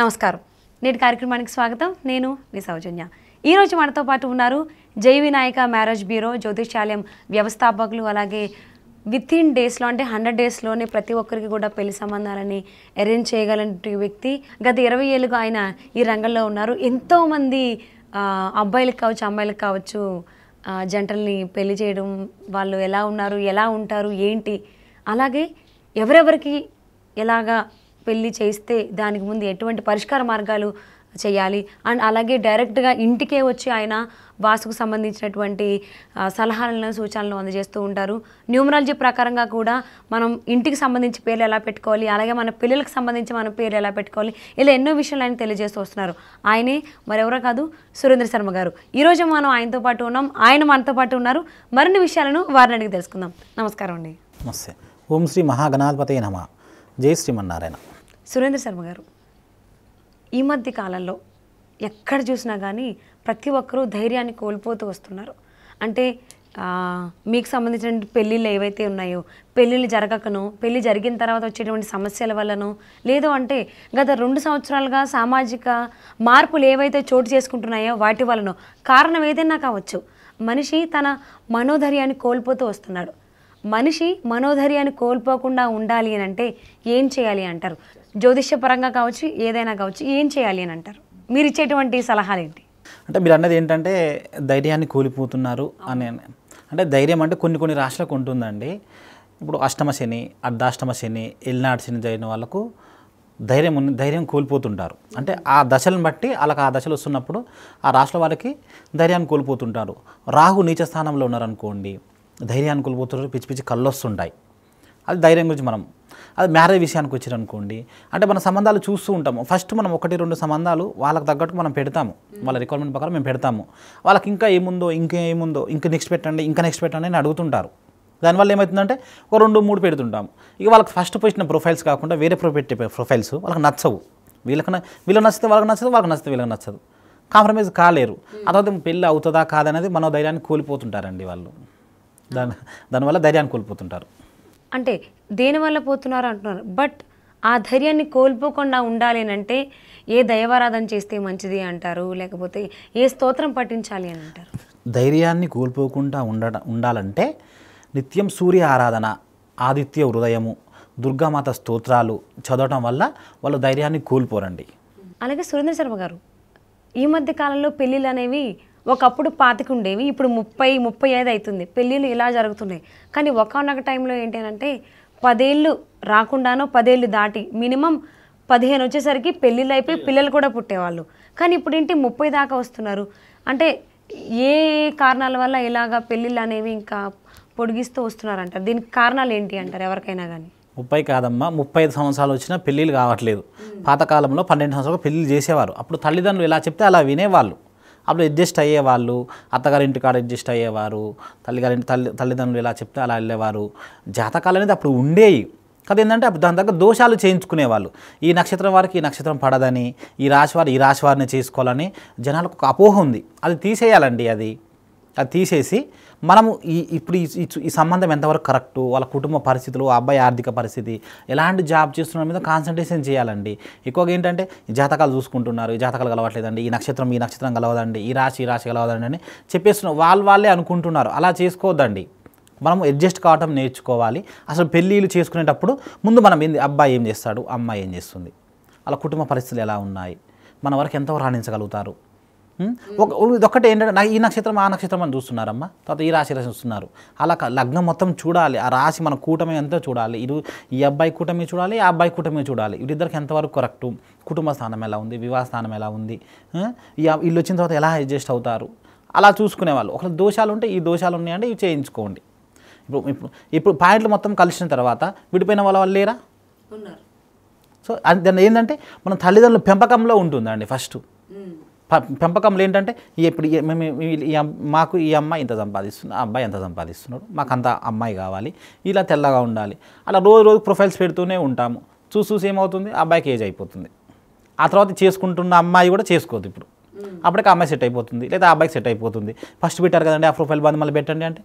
నమస్కారం నేటి కార్యక్రమానికి స్వాగతం నేను మీ సౌజన్య ఈరోజు మనతో పాటు ఉన్నారు జై వినాయక మ్యారేజ్ బ్యూరో జ్యోతిష్యాలయం వ్యవస్థాపకులు అలాగే విత్ ఇన్ డేస్లో అంటే హండ్రెడ్ డేస్లోనే ప్రతి ఒక్కరికి కూడా పెళ్లి సంబంధాలని అరేంజ్ చేయగలంటి వ్యక్తి గత ఇరవై ఏళ్ళుగా ఆయన ఈ రంగంలో ఉన్నారు ఎంతోమంది అబ్బాయిలకు కావచ్చు అమ్మాయిలకు కావచ్చు జంటల్ని పెళ్లి చేయడం వాళ్ళు ఎలా ఉన్నారు ఎలా ఉంటారు ఏంటి అలాగే ఎవరెవరికి ఎలాగా పెళ్లి చేస్తే దానికి ముందు ఎటువంటి పరిష్కార మార్గాలు చేయాలి అండ్ అలాగే డైరెక్ట్గా ఇంటికే వచ్చి ఆయన వాసుకు సంబంధించినటువంటి సలహాలను సూచనలను అందజేస్తూ ఉంటారు న్యూమరాలజీ ప్రకారంగా కూడా మనం ఇంటికి సంబంధించి పేర్లు ఎలా పెట్టుకోవాలి అలాగే మన పిల్లలకు సంబంధించి మన పేర్లు ఎలా పెట్టుకోవాలి ఇలా ఎన్నో విషయాలు ఆయన తెలియజేస్తూ వస్తున్నారు ఆయనే మరెవరో కాదు సురేంద్ర శర్మ గారు ఈరోజు మనం ఆయనతో పాటు ఉన్నాం ఆయన మనతో పాటు ఉన్నారు మరిన్ని విషయాలను వారిని అడిగి తెలుసుకుందాం నమస్కారం అండి నమస్తే ఓం శ్రీ మహాగణాధిపతి నమ జై శ్రీమన్నారాయణ సురేంద్ర శర్మ గారు ఈ మధ్య కాలంలో ఎక్కడ చూసినా కానీ ప్రతి ఒక్కరూ ధైర్యాన్ని కోల్పోతూ వస్తున్నారు అంటే మీకు సంబంధించిన పెళ్ళిళ్ళు ఏవైతే ఉన్నాయో పెళ్ళిళ్ళు జరగకనో పెళ్ళి జరిగిన తర్వాత వచ్చేటువంటి సమస్యల వల్లనో లేదో అంటే గత రెండు సంవత్సరాలుగా సామాజిక మార్పులు ఏవైతే చోటు చేసుకుంటున్నాయో వాటి వలనో కారణం ఏదైనా కావచ్చు మనిషి తన మనోధైర్యాన్ని కోల్పోతూ వస్తున్నాడు మనిషి మనోధైర్యాన్ని కోల్పోకుండా ఉండాలి అని అంటే ఏం చేయాలి అంటారు పరంగా కావచ్చు ఏదైనా కావచ్చు ఏం చేయాలి అని అంటారు మీరు ఇచ్చేటువంటి సలహాలు ఏంటి అంటే మీరు అన్నది ఏంటంటే ధైర్యాన్ని కోల్పోతున్నారు అని అంటే ధైర్యం అంటే కొన్ని కొన్ని రాశులకు ఉంటుందండి ఇప్పుడు అష్టమ శని అర్ధాష్టమ శని ఎల్నాడు శని జరిగిన వాళ్ళకు ధైర్యం ధైర్యం కోల్పోతుంటారు అంటే ఆ దశలను బట్టి వాళ్ళకి ఆ దశలు వస్తున్నప్పుడు ఆ రాష్ట్ర వాళ్ళకి ధైర్యాన్ని కోల్పోతుంటారు రాహు నీచ స్థానంలో ఉన్నారనుకోండి ధైర్యాన్ని కోల్పోతుంటారు పిచ్చి పిచ్చి కళ్ళు వస్తుంటాయి అది ధైర్యం గురించి మనం అది మ్యారేజ్ విషయానికి వచ్చారు అనుకోండి అంటే మన సంబంధాలు చూస్తూ ఉంటాము ఫస్ట్ మనం ఒకటి రెండు సంబంధాలు వాళ్ళకి తగ్గట్టు మనం పెడతాము వాళ్ళ రిక్వైర్మెంట్ ప్రకారం మేము పెడతాము వాళ్ళకి ఇంకా ఏముందో ఇంకా ఏముందో ఇంకా నెక్స్ట్ పెట్టండి ఇంకా నెక్స్ట్ పెట్టండి అని అడుగుతుంటారు దానివల్ల ఏమవుతుందంటే ఒక రెండు మూడు పెడుతుంటాము ఇక వాళ్ళకి ఫస్ట్ పొజిషన్ ప్రొఫైల్స్ కాకుండా వేరే పెట్టే ప్రొఫైల్స్ వాళ్ళకి నచ్చవు వీళ్ళకి వీళ్ళకి నచ్చితే వాళ్ళకి నచ్చదు వాళ్ళకి నచ్చితే వీళ్ళకి నచ్చదు కాంప్రమైజ్ కాలేరు ఆ తర్వాత పెళ్ళి అవుతుందా కాదనేది ధైర్యాన్ని కోల్పోతుంటారండి వాళ్ళు దాని దానివల్ల ధైర్యాన్ని కోల్పోతుంటారు అంటే దేనివల్ల పోతున్నారు అంటున్నారు బట్ ఆ ధైర్యాన్ని కోల్పోకుండా ఉండాలి అంటే ఏ దైవారాధన చేస్తే మంచిది అంటారు లేకపోతే ఏ స్తోత్రం పఠించాలి అని అంటారు ధైర్యాన్ని కోల్పోకుండా ఉండ ఉండాలంటే నిత్యం సూర్య ఆరాధన ఆదిత్య హృదయము దుర్గామాత స్తోత్రాలు చదవటం వల్ల వాళ్ళు ధైర్యాన్ని కోల్పోరండి అలాగే సురేంద్ర శర్మ గారు ఈ మధ్య కాలంలో పెళ్ళిళ్ళు అనేవి ఒకప్పుడు పాతికి ఉండేవి ఇప్పుడు ముప్పై ముప్పై ఐదు అవుతుంది పెళ్ళిళ్ళు ఇలా జరుగుతున్నాయి కానీ ఒకనొక టైంలో ఏంటి అని అంటే పదేళ్ళు రాకుండానో పదేళ్ళు దాటి మినిమం పదిహేను వచ్చేసరికి పెళ్ళిళ్ళు అయిపోయి పిల్లలు కూడా పుట్టేవాళ్ళు కానీ ఇప్పుడు ఏంటి ముప్పై దాకా వస్తున్నారు అంటే ఏ కారణాల వల్ల ఇలాగ పెళ్ళిళ్ళు అనేవి ఇంకా పొడిగిస్తూ వస్తున్నారు అంటారు దీనికి కారణాలు ఏంటి అంటారు ఎవరికైనా కానీ ముప్పై కాదమ్మా ముప్పై ఐదు సంవత్సరాలు వచ్చినా పెళ్ళిళ్ళు కావట్లేదు పాతకాలంలో పన్నెండు సంవత్సరాలు పెళ్ళిళ్ళు చేసేవారు అప్పుడు తల్లిదండ్రులు ఇలా చెప్తే అలా వినేవాళ్ళు అప్పుడు అడ్జస్ట్ అయ్యేవాళ్ళు ఇంటి కాడ అడ్జస్ట్ అయ్యేవారు తల్లిగారింటి తల్లి తల్లిదండ్రులు ఎలా చెప్తే అలా వెళ్ళేవారు జాతకాలు అనేది అప్పుడు ఉండేవి కదా ఏంటంటే అప్పుడు దాని దగ్గర దోషాలు చేయించుకునేవాళ్ళు ఈ నక్షత్రం వారికి ఈ నక్షత్రం పడదని ఈ రాశివారు ఈ రాశివారిని చేసుకోవాలని జనాలకు ఒక అపోహ ఉంది అది తీసేయాలండి అది అది తీసేసి మనము ఈ ఇప్పుడు ఈ సంబంధం ఎంతవరకు కరెక్టు వాళ్ళ కుటుంబ పరిస్థితులు అబ్బాయి ఆర్థిక పరిస్థితి ఎలాంటి జాబ్ చేస్తున్న మీద కాన్సన్ట్రేషన్ చేయాలండి ఎక్కువగా ఏంటంటే జాతకాలు చూసుకుంటున్నారు ఈ జాతకాలు కలవట్లేదండి ఈ నక్షత్రం ఈ నక్షత్రం కలవదండి ఈ రాశి ఈ రాశి కలవదండి అని చెప్పేస్తున్నారు వాళ్ళు వాళ్ళే అనుకుంటున్నారు అలా చేసుకోవద్దండి మనం అడ్జస్ట్ కావటం నేర్చుకోవాలి అసలు పెళ్ళిళ్ళు చేసుకునేటప్పుడు ముందు మనం ఏంది అబ్బాయి ఏం చేస్తాడు అమ్మాయి ఏం చేస్తుంది అలా కుటుంబ పరిస్థితులు ఎలా ఉన్నాయి మన వరకు ఎంతో రాణించగలుగుతారు ఒక ఇదొక్కటి ఏంటంటే నాకు ఈ నక్షత్రం ఆ నక్షత్రం అని చూస్తున్నారమ్మా తర్వాత ఈ రాశి రాశి చూస్తున్నారు అలా లగ్నం మొత్తం చూడాలి ఆ రాశి మన కూటమి అంతా చూడాలి ఇది ఈ అబ్బాయి కూటమి చూడాలి ఆ అబ్బాయి కూటమి చూడాలి వీటిద్దరికి ఎంతవరకు కరెక్టు కుటుంబ స్థానం ఎలా ఉంది వివాహ స్థానం ఎలా ఉంది వీళ్ళు వచ్చిన తర్వాత ఎలా అడ్జస్ట్ అవుతారు అలా చూసుకునేవాళ్ళు ఒకవేళ దోషాలు ఉంటే ఈ దోషాలు ఉన్నాయంటే ఇవి చేయించుకోండి ఇప్పుడు ఇప్పుడు ఇప్పుడు పాయింట్లు మొత్తం కలిసిన తర్వాత విడిపోయిన వాళ్ళ వాళ్ళు లేరా సో దాన్ని ఏంటంటే మన తల్లిదండ్రుల పెంపకంలో ఉంటుందండి ఫస్ట్ పెంపకంలో ఏంటంటే ఇప్పుడు మేము మాకు ఈ అమ్మాయి ఇంత సంపాదిస్తుంది ఆ అబ్బాయి ఎంత సంపాదిస్తున్నాడు మాకు అంత అమ్మాయి కావాలి ఇలా తెల్లగా ఉండాలి అలా రోజు రోజు ప్రొఫైల్స్ పెడుతూనే ఉంటాము చూసి చూసి ఏమవుతుంది అబ్బాయికి ఏజ్ అయిపోతుంది ఆ తర్వాత చేసుకుంటున్న అమ్మాయి కూడా చేసుకోదు ఇప్పుడు అప్పటికి అమ్మాయి సెట్ అయిపోతుంది లేదా అబ్బాయికి సెట్ అయిపోతుంది ఫస్ట్ పెట్టారు కదండి ఆ ప్రొఫైల్ బంద్ మళ్ళీ పెట్టండి అంటే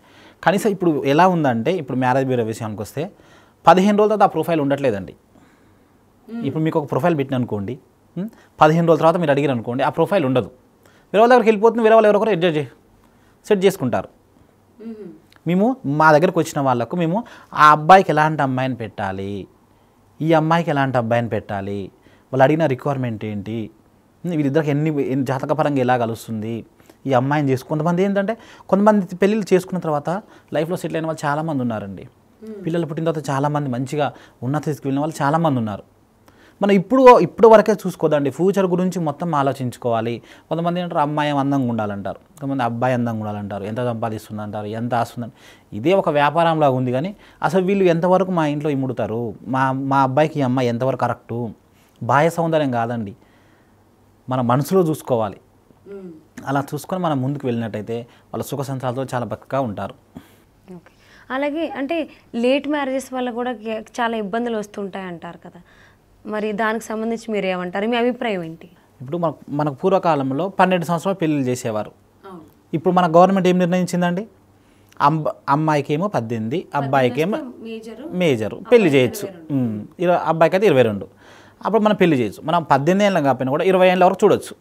కనీసం ఇప్పుడు ఎలా ఉందంటే ఇప్పుడు మ్యారేజ్ బ్యూరో విషయానికి వస్తే పదిహేను రోజుల తర్వాత ఆ ప్రొఫైల్ ఉండట్లేదండి ఇప్పుడు మీకు ఒక ప్రొఫైల్ పెట్టిన అనుకోండి పదిహేను రోజుల తర్వాత మీరు అడిగారు అనుకోండి ఆ ప్రొఫైల్ ఉండదు వేరే వాళ్ళ దగ్గరికి వెళ్ళిపోతుంది వేరే వాళ్ళు ఎవరొకరు అడ్జస్ట్ సెట్ చేసుకుంటారు మేము మా దగ్గరకు వచ్చిన వాళ్ళకు మేము ఆ అబ్బాయికి ఎలాంటి అమ్మాయిని పెట్టాలి ఈ అమ్మాయికి ఎలాంటి అబ్బాయిని పెట్టాలి వాళ్ళు అడిగిన రిక్వైర్మెంట్ ఏంటి వీరిద్దరికి ఎన్ని జాతకపరంగా ఎలా కలుస్తుంది ఈ అమ్మాయిని చేసుకు కొంతమంది ఏంటంటే కొంతమంది పెళ్ళిళ్ళు చేసుకున్న తర్వాత లైఫ్లో సెటిల్ అయిన వాళ్ళు చాలామంది ఉన్నారండి పిల్లలు పుట్టిన తర్వాత చాలామంది మంచిగా ఉన్నత తీసుకువెళ్ళిన వాళ్ళు చాలామంది ఉన్నారు మనం ఇప్పుడు ఇప్పుడు వరకే చూసుకోదండి ఫ్యూచర్ గురించి మొత్తం ఆలోచించుకోవాలి కొంతమంది ఏంటంటే అమ్మాయి అందంగా ఉండాలంటారు కొంతమంది అబ్బాయి అందంగా ఉండాలంటారు ఎంత సంపాదిస్తుంది అంటారు ఎంత ఆస్తుందని ఇదే ఒక లాగా ఉంది కానీ అసలు వీళ్ళు ఎంతవరకు మా ఇంట్లో ఇముడుతారు మా మా అబ్బాయికి ఈ అమ్మాయి ఎంతవరకు కరెక్టు బాహ్య సౌందర్యం కాదండి మన మనసులో చూసుకోవాలి అలా చూసుకొని మనం ముందుకు వెళ్ళినట్టయితే వాళ్ళ సుఖ సంతాలతో చాలా బక్కగా ఉంటారు అలాగే అంటే లేట్ మ్యారేజెస్ వల్ల కూడా చాలా ఇబ్బందులు వస్తుంటాయి అంటారు కదా మరి దానికి సంబంధించి మీరు ఏమంటారు మీ అభిప్రాయం ఏంటి ఇప్పుడు మన మనకు పూర్వకాలంలో పన్నెండు సంవత్సరాలు పెళ్లి చేసేవారు ఇప్పుడు మన గవర్నమెంట్ ఏం నిర్ణయించిందండి అమ్మాయికి అమ్మాయికేమో పద్దెనిమిది అబ్బాయికేమో మేజరు పెళ్లి చేయొచ్చు ఇరవై అబ్బాయికి అయితే ఇరవై రెండు అప్పుడు మనం పెళ్లి చేయొచ్చు మనం పద్దెనిమిది ఏళ్ళ కాకపోయినా కూడా ఇరవై ఏళ్ళ వరకు చూడొచ్చు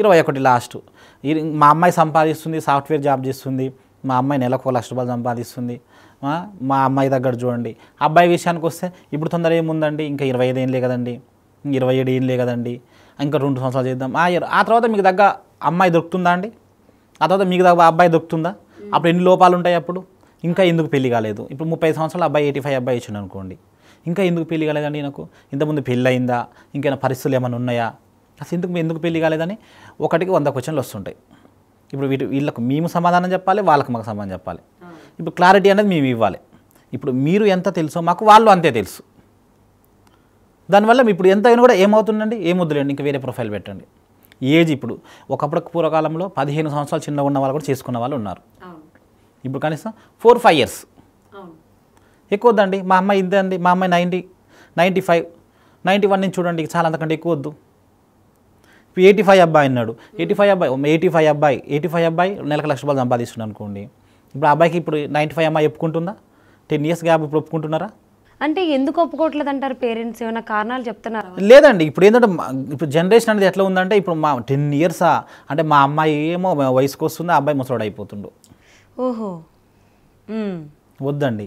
ఇరవై ఒకటి లాస్ట్ మా అమ్మాయి సంపాదిస్తుంది సాఫ్ట్వేర్ జాబ్ చేస్తుంది మా అమ్మాయి నెలకు లక్ష రూపాయలు సంపాదిస్తుంది మా అమ్మాయి దగ్గర చూడండి అబ్బాయి విషయానికి వస్తే ఇప్పుడు తొందర ఏముందండి ఇంకా ఇరవై ఐదు లే కదండి ఇరవై ఏడు లే కదండి ఇంకా రెండు సంవత్సరాలు చేద్దాం ఆ తర్వాత మీకు దగ్గర అమ్మాయి దొరుకుతుందా అండి ఆ తర్వాత మీకు దగ్గర అబ్బాయి దొరుకుతుందా అప్పుడు ఎన్ని లోపాలు ఉంటాయి అప్పుడు ఇంకా ఎందుకు పెళ్లి కాలేదు ఇప్పుడు ముప్పై సంవత్సరాలు అబ్బాయి ఎయిటీ ఫైవ్ అబ్బాయి ఇచ్చిండు అనుకోండి ఇంకా ఎందుకు పెళ్లి కాలేదండి నాకు ఇంతకుముందు పెళ్ళి అయిందా ఇంకైనా పరిస్థితులు ఏమైనా ఉన్నాయా అసలు ఎందుకు ఎందుకు పెళ్లి కాలేదని ఒకటికి వంద క్వశ్చన్లు వస్తుంటాయి ఇప్పుడు వీటి వీళ్ళకు మేము సమాధానం చెప్పాలి వాళ్ళకి మాకు సమాధానం చెప్పాలి ఇప్పుడు క్లారిటీ అనేది మేము ఇవ్వాలి ఇప్పుడు మీరు ఎంత తెలుసో మాకు వాళ్ళు అంతే తెలుసు దానివల్ల ఇప్పుడు ఎంత అయినా కూడా ఏమవుతుందండి ఏమొద్దులేండి ఇంకా వేరే ప్రొఫైల్ పెట్టండి ఏజ్ ఇప్పుడు ఒకప్పుడు పూర్వకాలంలో పదిహేను సంవత్సరాలు చిన్నగా ఉన్న వాళ్ళు కూడా చేసుకున్న వాళ్ళు ఉన్నారు ఇప్పుడు కనీసం ఫోర్ ఫైవ్ ఇయర్స్ ఎక్కువ వద్దండి మా అమ్మాయి ఇంతే అండి మా అమ్మాయి ninety ninety five ninety one నుంచి చూడండి చాలా అంతకంటే ఎక్కువ వద్దు ఎయిటీ ఫైవ్ అబ్బాయి అన్నాడు ఎయిటీ ఫైవ్ అబ్బాయి ఎయిటీ ఫైవ్ అబ్బాయి ఎయిటీ ఫైవ్ అబ్బాయి నెలకు లక్ష రూపాయలు సంపాదిస్తున్నాడు అనుకోండి ఇప్పుడు అబ్బాయికి ఇప్పుడు నైంటీ ఫైవ్ అమ్మాయి ఒప్పుకుంటుందా టెన్ ఇయర్స్ గ్యాప్ ఇప్పుడు ఒప్పుకుంటున్నారా అంటే ఎందుకు ఒప్పుకోవట్లేదు అంటారు పేరెంట్స్ ఏమైనా కారణాలు చెప్తున్నారా లేదండి ఇప్పుడు ఏంటంటే ఇప్పుడు జనరేషన్ అనేది ఎట్లా ఉందంటే ఇప్పుడు మా టెన్ ఇయర్సా అంటే మా అమ్మాయి ఏమో వయసుకు వస్తుంది ఆ అబ్బాయి ముసలాడు అయిపోతుండు ఓహో వద్దండి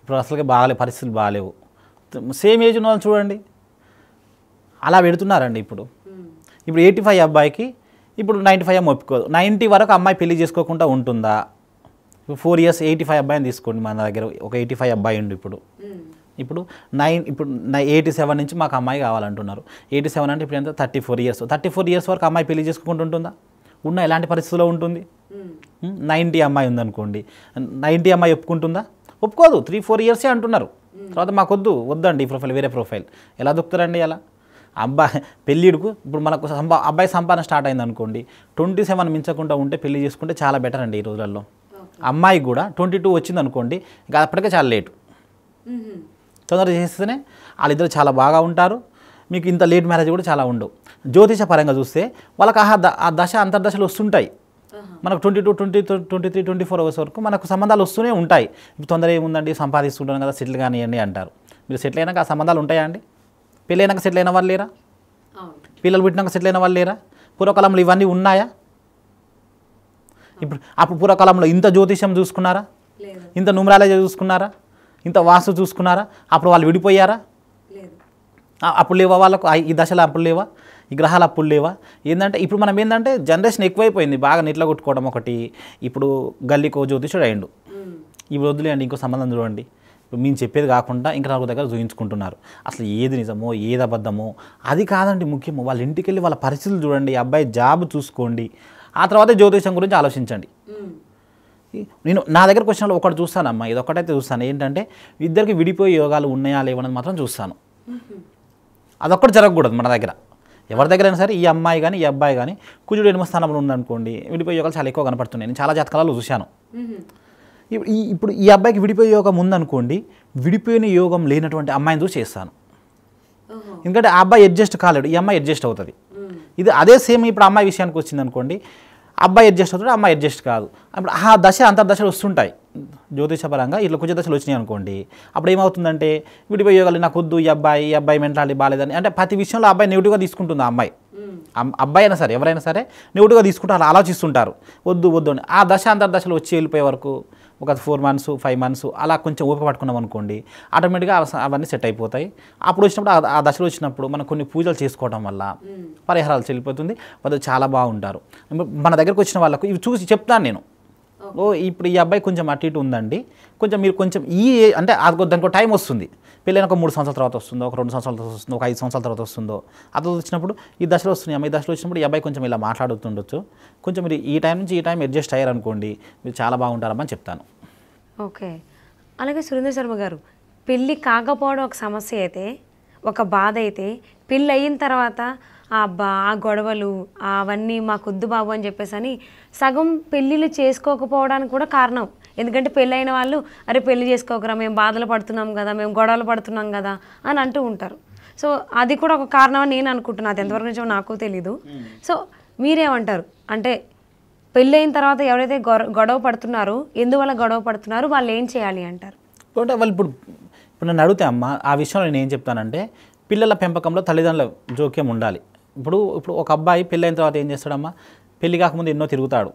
ఇప్పుడు అసలుగా బాగాలే పరిస్థితులు బాగాలేవు సేమ్ ఏజ్ ఉన్న వాళ్ళు చూడండి అలా పెడుతున్నారండి ఇప్పుడు ఇప్పుడు ఎయిటీ ఫైవ్ అబ్బాయికి ఇప్పుడు నైంటీ ఫైవ్ అమ్మ ఒప్పుకోదు నైంటీ వరకు అమ్మాయి పెళ్లి చేసుకోకుండా ఉంటుందా ఫోర్ ఇయర్స్ ఎయిటీ ఫైవ్ అబ్బాయిని తీసుకోండి మన దగ్గర ఒక ఎయిటీ ఫైవ్ అబ్బాయి ఉండు ఇప్పుడు ఇప్పుడు నైన్ ఇప్పుడు ఎయిటీ సెవెన్ నుంచి మాకు అమ్మాయి కావాలంటున్నారు ఎయిటీ సెవెన్ అంటే ఇప్పుడు ఎంత thirty four years thirty four years వరకు అమ్మాయి పెళ్లి చేసుకుంటుంటుందా ఉన్న ఎలాంటి పరిస్థితుల్లో ఉంటుంది నైంటీ అమ్మాయి ఉందనుకోండి నైంటీ అమ్మాయి ఒప్పుకుంటుందా ఒప్పుకోదు త్రీ ఫోర్ ఇయర్సే అంటున్నారు తర్వాత మాకు వద్దు వద్దండి ఈ ప్రొఫైల్ వేరే ప్రొఫైల్ ఎలా దొక్కుతారండి అలా అబ్బాయి పెళ్ళిడుకు ఇప్పుడు మనకు సంపా అబ్బాయి సంపాదన స్టార్ట్ అయింది అనుకోండి ట్వంటీ సెవెన్ మించకుండా ఉంటే పెళ్లి చేసుకుంటే చాలా బెటర్ అండి ఈ రోజులలో అమ్మాయికి కూడా ట్వంటీ టూ వచ్చింది అనుకోండి ఇంకా అప్పటికే చాలా లేటు తొందరగా చేస్తేనే వాళ్ళిద్దరు చాలా బాగా ఉంటారు మీకు ఇంత లేట్ మ్యారేజ్ కూడా చాలా ఉండవు జ్యోతిష పరంగా చూస్తే వాళ్ళకి ఆహా ఆ దశ అంతర్దశలు వస్తుంటాయి మనకు twenty two twenty twenty three twenty four hours వరకు మనకు సంబంధాలు వస్తూనే ఉంటాయి తొందర ఏముందండి సంపాదిస్తుంటాను కదా సెటిల్ కానివ్వండి అంటారు మీరు సెటిల్ అయినాక ఆ సంబంధాలు ఉంటాయా అండి పెళ్ళైనాక సెటిల్ అయిన వాళ్ళు లేరా పిల్లలు పుట్టినాక సెటిల్ అయిన వాళ్ళు లేరా పూర్వకాలంలో ఇవన్నీ ఉన్నాయా ఇప్పుడు అప్పుడు పూర్వకాలంలో ఇంత జ్యోతిషం చూసుకున్నారా ఇంత నుమరాలజీ చూసుకున్నారా ఇంత వాసు చూసుకున్నారా అప్పుడు వాళ్ళు విడిపోయారా అప్పుడు లేవా వాళ్ళకు ఈ దశలో అప్పుడు లేవా ఈ గ్రహాలు అప్పుడు లేవా ఏంటంటే ఇప్పుడు మనం ఏంటంటే జనరేషన్ ఎక్కువైపోయింది బాగా నీట్లో కొట్టుకోవడం ఒకటి ఇప్పుడు గల్లీకో జ్యోతిషుడు అయ్యిండు ఇప్పుడు వద్దులేండి ఇంకో సంబంధం చూడండి మేము చెప్పేది కాకుండా ఇంకా నాకు దగ్గర చూయించుకుంటున్నారు అసలు ఏది నిజమో ఏది అబద్ధమో అది కాదండి ముఖ్యము వాళ్ళ ఇంటికి వెళ్ళి వాళ్ళ పరిస్థితులు చూడండి అబ్బాయి జాబ్ చూసుకోండి ఆ తర్వాత జ్యోతిషం గురించి ఆలోచించండి నేను నా దగ్గర క్వశ్చన్లో ఒకటి చూస్తానమ్మా ఇది ఒకటైతే చూస్తాను ఏంటంటే ఇద్దరికి విడిపోయే యోగాలు ఉన్నాయా లేవన్నది మాత్రం చూస్తాను అదొక్కటి జరగకూడదు మన దగ్గర ఎవరి దగ్గర అయినా సరే ఈ అమ్మాయి కానీ ఈ అబ్బాయి కానీ కుజుడు ఎనిమిది స్థానంలో ఉందనుకోండి విడిపోయే యోగాలు చాలా ఎక్కువ కనపడుతున్నాయి నేను చాలా జాతకాలలో చూశాను ఇప్పుడు ఈ అబ్బాయికి విడిపోయే యోగం ఉందనుకోండి విడిపోయిన యోగం లేనటువంటి అమ్మాయిని చూసి చేస్తాను ఎందుకంటే ఆ అబ్బాయి అడ్జస్ట్ కాలేడు ఈ అమ్మాయి అడ్జస్ట్ అవుతుంది ఇది అదే సేమ్ ఇప్పుడు అమ్మాయి విషయానికి వచ్చింది అనుకోండి అబ్బాయి అడ్జస్ట్ అవుతాడు అమ్మాయి అడ్జస్ట్ కాదు అప్పుడు ఆ దశ అంతర్దశలు వస్తుంటాయి జ్యోతిషపరంగా ఇట్లా కొంచెం దశలు వచ్చినాయి అనుకోండి అప్పుడు ఏమవుతుందంటే వీటిపై యోగాలు నాకు వద్దు ఈ అబ్బాయి ఈ అబ్బాయి మెంటాలిటీ బాగాలేదని అంటే ప్రతి విషయంలో అబ్బాయి నెగిటివ్గా తీసుకుంటుంది ఆ అమ్మాయి hmm. అబ్బాయి అయినా సరే ఎవరైనా సరే నెగిటివ్గా తీసుకుంటారు ఆలోచిస్తుంటారు వద్దు వద్దు అని ఆ దశ అంతర్దశలు వచ్చి వెళ్ళిపోయే వరకు ఒక ఫోర్ మంత్స్ ఫైవ్ మంత్స్ అలా కొంచెం ఊపిక పట్టుకున్నాం అనుకోండి ఆటోమేటిక్గా అవన్నీ సెట్ అయిపోతాయి అప్పుడు వచ్చినప్పుడు ఆ దశలో వచ్చినప్పుడు మనం కొన్ని పూజలు చేసుకోవడం వల్ల పరిహారాలు చెల్లిపోతుంది వాళ్ళు చాలా బాగుంటారు మన దగ్గరకు వచ్చిన వాళ్ళకు ఇవి చూసి చెప్తాను నేను ఓ ఇప్పుడు ఈ అబ్బాయి కొంచెం అటు ఇటు ఉందండి కొంచెం మీరు కొంచెం ఈ అంటే దానికి టైం వస్తుంది పెళ్ళైన ఒక మూడు సంవత్సరాల తర్వాత వస్తుందో ఒక రెండు సంవత్సరాల తర్వాత వస్తుందో ఒక ఐదు సంవత్సరాల తర్వాత వస్తుందో అతను వచ్చినప్పుడు ఈ దశలో వస్తున్నాయి అమ్మాయి దశలో వచ్చినప్పుడు ఈ అబ్బాయి కొంచెం ఇలా మాట్లాడుతుండొచ్చు కొంచెం మీరు ఈ టైం నుంచి ఈ టైం అడ్జస్ట్ అయ్యారనుకోండి మీరు చాలా బాగుంటారమ్మా అని చెప్తాను ఓకే అలాగే సురేంద్ర శర్మ గారు పెళ్ళి కాకపోవడం ఒక సమస్య అయితే ఒక బాధ అయితే పెళ్ళి అయిన తర్వాత ఆ అబ్బా ఆ గొడవలు అవన్నీ మాకొద్దు బాబు అని చెప్పేసి అని సగం పెళ్ళిళ్ళు చేసుకోకపోవడానికి కూడా కారణం ఎందుకంటే పెళ్ళైన వాళ్ళు అరే పెళ్లి చేసుకోకరా మేము బాధలు పడుతున్నాం కదా మేము గొడవలు పడుతున్నాం కదా అని అంటూ ఉంటారు సో అది కూడా ఒక కారణం అని నేను అనుకుంటున్నాను అది ఎంతవరకు నుంచో నాకు తెలీదు సో మీరేమంటారు అంటే పెళ్ళైన తర్వాత ఎవరైతే గొడవ పడుతున్నారు ఎందువల్ల గొడవ పడుతున్నారు వాళ్ళు ఏం చేయాలి అంటారు వాళ్ళు ఇప్పుడు ఇప్పుడు నన్ను అడిగితే అమ్మ ఆ విషయంలో నేను ఏం చెప్తానంటే పిల్లల పెంపకంలో తల్లిదండ్రుల జోక్యం ఉండాలి ఇప్పుడు ఇప్పుడు ఒక అబ్బాయి పెళ్ళైన తర్వాత ఏం చేస్తాడమ్మా పెళ్ళి కాకముందు ఎన్నో తిరుగుతాడు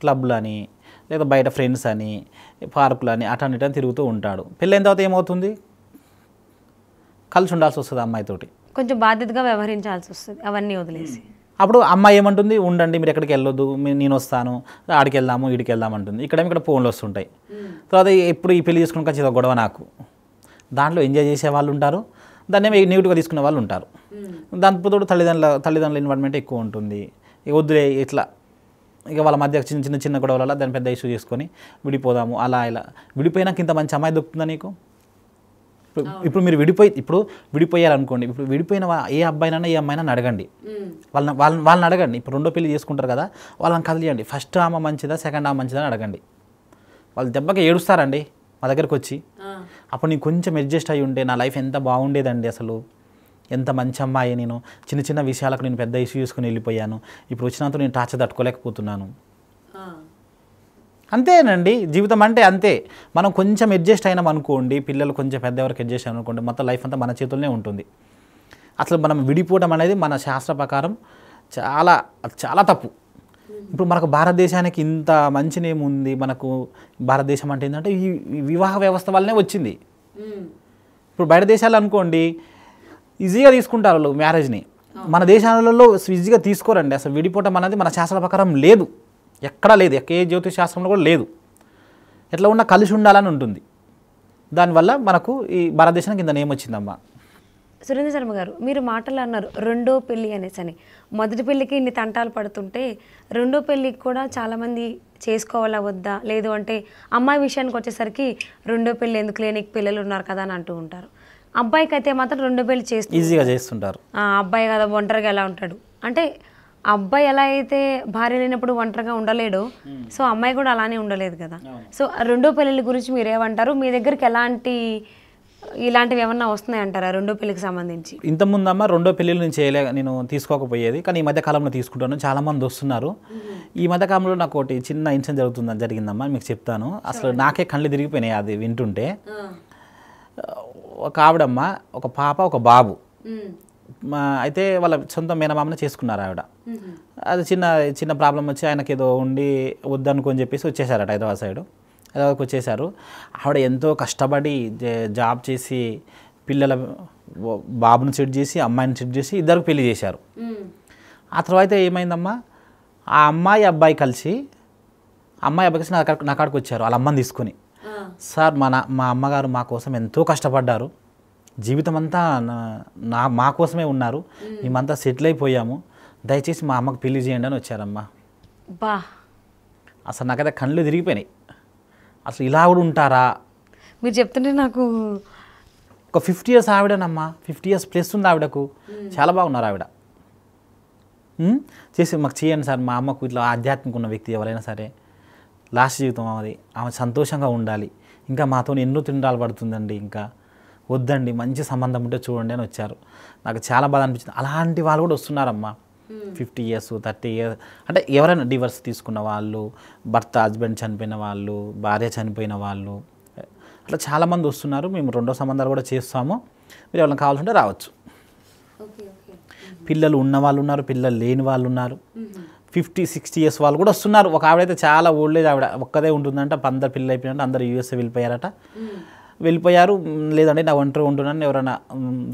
క్లబ్లని లేదా బయట ఫ్రెండ్స్ అని పార్కులని అటన్ ఇటన్ తిరుగుతూ ఉంటాడు పెళ్ళైన తర్వాత ఏమవుతుంది కలిసి ఉండాల్సి వస్తుంది అమ్మాయితోటి కొంచెం బాధ్యతగా వ్యవహరించాల్సి వస్తుంది అవన్నీ వదిలేసి అప్పుడు అమ్మాయి ఏమంటుంది ఉండండి మీరు ఎక్కడికి వెళ్ళొద్దు నేను వస్తాను ఆడికి వెళ్దాము ఇడికి వెళ్దాం అంటుంది ఇక్కడ ఇక్కడ ఫోన్లు వస్తుంటాయి తర్వాత ఎప్పుడు ఈ పెళ్లి తీసుకున్న ఖచ్చితంగా గొడవ నాకు దాంట్లో ఎంజాయ్ చేసే వాళ్ళు ఉంటారు దాన్ని ఏమి నెగిటివ్గా తీసుకునే వాళ్ళు ఉంటారు దాంతో తల్లిదండ్రుల తల్లిదండ్రుల ఇన్వాల్వ్మెంట్ ఎక్కువ ఉంటుంది వద్దులే ఇట్లా ఇక వాళ్ళ మధ్య చిన్న చిన్న చిన్న గొడవల దాన్ని పెద్ద ఇష్యూ చేసుకొని విడిపోదాము అలా ఇలా విడిపోయినాక ఇంత మంచి అమ్మాయి దొరుకుతుందా నీకు ఇప్పుడు మీరు విడిపోయి ఇప్పుడు విడిపోయారనుకోండి ఇప్పుడు విడిపోయిన ఏ అబ్బాయినైనా ఏ అమ్మాయినా అడగండి వాళ్ళని వాళ్ళని వాళ్ళని అడగండి ఇప్పుడు రెండో పెళ్లి చేసుకుంటారు కదా వాళ్ళని కదిలియండి ఫస్ట్ ఆమె మంచిదా సెకండ్ ఆమె మంచిదా అని అడగండి వాళ్ళు దెబ్బకి ఏడుస్తారండి మా దగ్గరకు వచ్చి అప్పుడు నీకు కొంచెం అడ్జస్ట్ అయ్యి ఉంటే నా లైఫ్ ఎంత బాగుండేదండి అసలు ఎంత మంచి అమ్మాయి నేను చిన్న చిన్న విషయాలకు నేను పెద్ద ఇష్యూ చేసుకుని వెళ్ళిపోయాను ఇప్పుడు వచ్చినంత నేను టార్చర్ తట్టుకోలేకపోతున్నాను అంతేనండి జీవితం అంటే అంతే మనం కొంచెం అడ్జస్ట్ అయినాం అనుకోండి పిల్లలు కొంచెం పెద్దవరకు అడ్జస్ట్ అయినా అనుకోండి మొత్తం లైఫ్ అంతా మన చేతుల్లోనే ఉంటుంది అసలు మనం విడిపోవడం అనేది మన శాస్త్ర ప్రకారం చాలా చాలా తప్పు ఇప్పుడు మనకు భారతదేశానికి ఇంత మంచి నేమ్ ఉంది మనకు భారతదేశం అంటే ఏంటంటే ఈ వివాహ వ్యవస్థ వల్లనే వచ్చింది ఇప్పుడు బయట దేశాలు అనుకోండి ఈజీగా తీసుకుంటారు వాళ్ళు మ్యారేజ్ని మన దేశాలలో ఈజీగా తీసుకోరండి అసలు విడిపోవటం అనేది మన శాస్త్ర ప్రకారం లేదు ఎక్కడా లేదు ఏ జ్యోతిష్ శాస్త్రంలో కూడా లేదు ఎట్లా ఉన్నా కలిసి ఉండాలని ఉంటుంది దానివల్ల మనకు ఈ భారతదేశానికి ఇంత వచ్చిందమ్మా సురేంద్ర శర్మ గారు మీరు మాటలు అన్నారు రెండో పెళ్ళి అనేసి అని మొదటి పెళ్ళికి ఇన్ని తంటాలు పడుతుంటే రెండో పెళ్ళికి కూడా చాలామంది చేసుకోవాలా వద్దా లేదు అంటే అమ్మాయి విషయానికి వచ్చేసరికి రెండో పెళ్ళి ఎందుకు లేని పిల్లలు ఉన్నారు కదా అని అంటూ ఉంటారు అబ్బాయికి అయితే మాత్రం రెండు వేలు చేస్తారు ఈజీగా చేస్తుంటారు అబ్బాయి కదా ఒంటరిగా ఎలా ఉంటాడు అంటే అబ్బాయి ఎలా అయితే భార్య లేనప్పుడు ఒంటరిగా ఉండలేడు hmm. సో అమ్మాయి కూడా అలానే ఉండలేదు కదా సో రెండో పెళ్ళిళ్ళ గురించి మీరు ఏమంటారు మీ దగ్గరికి ఎలాంటి ఇలాంటివి ఏమన్నా వస్తున్నాయి అంటారా రెండో పెళ్లికి సంబంధించి ఇంతకుముందు అమ్మ రెండో పెళ్లిలు నేను చేయలే నేను తీసుకోకపోయేది కానీ ఈ మధ్య కాలంలో తీసుకుంటాను చాలామంది వస్తున్నారు hmm. ఈ మధ్య కాలంలో నాకు ఒకటి చిన్న ఇన్సిడెంట్ జరుగుతుందని జరిగిందమ్మా మీకు చెప్తాను అసలు నాకే కళ్ళు తిరిగిపోయినాయి అది వింటుంటే ఒక ఆవిడమ్మ ఒక పాప ఒక బాబు అయితే వాళ్ళ సొంత మేనమామను చేసుకున్నారు ఆవిడ అది చిన్న చిన్న ప్రాబ్లం వచ్చి ఆయనకి ఏదో ఉండి వద్దనుకోని చెప్పేసి వచ్చేసారట హైదరాబాద్ సైడ్ హైదరాబాద్కి వచ్చేసారు ఆవిడ ఎంతో కష్టపడి జాబ్ చేసి పిల్లల బాబును సెట్ చేసి అమ్మాయిని సెట్ చేసి ఇద్దరు పెళ్లి చేశారు ఆ తర్వాత ఏమైందమ్మా ఆ అమ్మాయి అబ్బాయి కలిసి అమ్మాయి అబ్బాయి కలిసి నా కాడికి వచ్చారు వాళ్ళ అమ్మని తీసుకొని సార్ మా నా మా అమ్మగారు మా కోసం ఎంతో కష్టపడ్డారు జీవితం అంతా నా మా కోసమే ఉన్నారు మేమంతా సెటిల్ అయిపోయాము దయచేసి మా అమ్మకు పెళ్లి చేయండి అని వచ్చారమ్మా బా అసలు నాకైతే కళ్ళు తిరిగిపోయినాయి అసలు ఇలా కూడా ఉంటారా మీరు చెప్తుంటే నాకు ఒక ఫిఫ్టీ ఇయర్స్ ఆవిడనమ్మా ఫిఫ్టీ ఇయర్స్ ప్లస్ ఉంది ఆవిడకు చాలా బాగున్నారు ఆవిడ చేసి మాకు చేయండి సార్ మా అమ్మకు ఇట్లా ఆధ్యాత్మిక ఉన్న వ్యక్తి ఎవరైనా సరే లాస్ట్ జీవితం అది ఆమె సంతోషంగా ఉండాలి ఇంకా మాతో ఎన్నో తిండాలు పడుతుందండి ఇంకా వద్దండి మంచి సంబంధం ఉంటే చూడండి అని వచ్చారు నాకు చాలా బాధ అనిపించింది అలాంటి వాళ్ళు కూడా వస్తున్నారమ్మా ఫిఫ్టీ ఇయర్స్ థర్టీ ఇయర్స్ అంటే ఎవరైనా డివర్స్ తీసుకున్న వాళ్ళు భర్త హస్బెండ్ చనిపోయిన వాళ్ళు భార్య చనిపోయిన వాళ్ళు అట్లా చాలామంది వస్తున్నారు మేము రెండో సంబంధాలు కూడా చేస్తాము మీరు ఎవరైనా కావాల్సి రావచ్చు పిల్లలు ఉన్న వాళ్ళు ఉన్నారు పిల్లలు లేని వాళ్ళు ఉన్నారు ఫిఫ్టీ సిక్స్టీ ఇయర్స్ వాళ్ళు కూడా వస్తున్నారు ఒక ఆవిడైతే చాలా ఏజ్ ఆవిడ ఒక్కదే ఉంటుందంట అందరు పిల్లలు అయిపోయినట్టు అందరు యూఎస్ఏ వెళ్ళిపోయారట వెళ్ళిపోయారు లేదండి నా ఒంటరి ఉంటున్నాను ఎవరైనా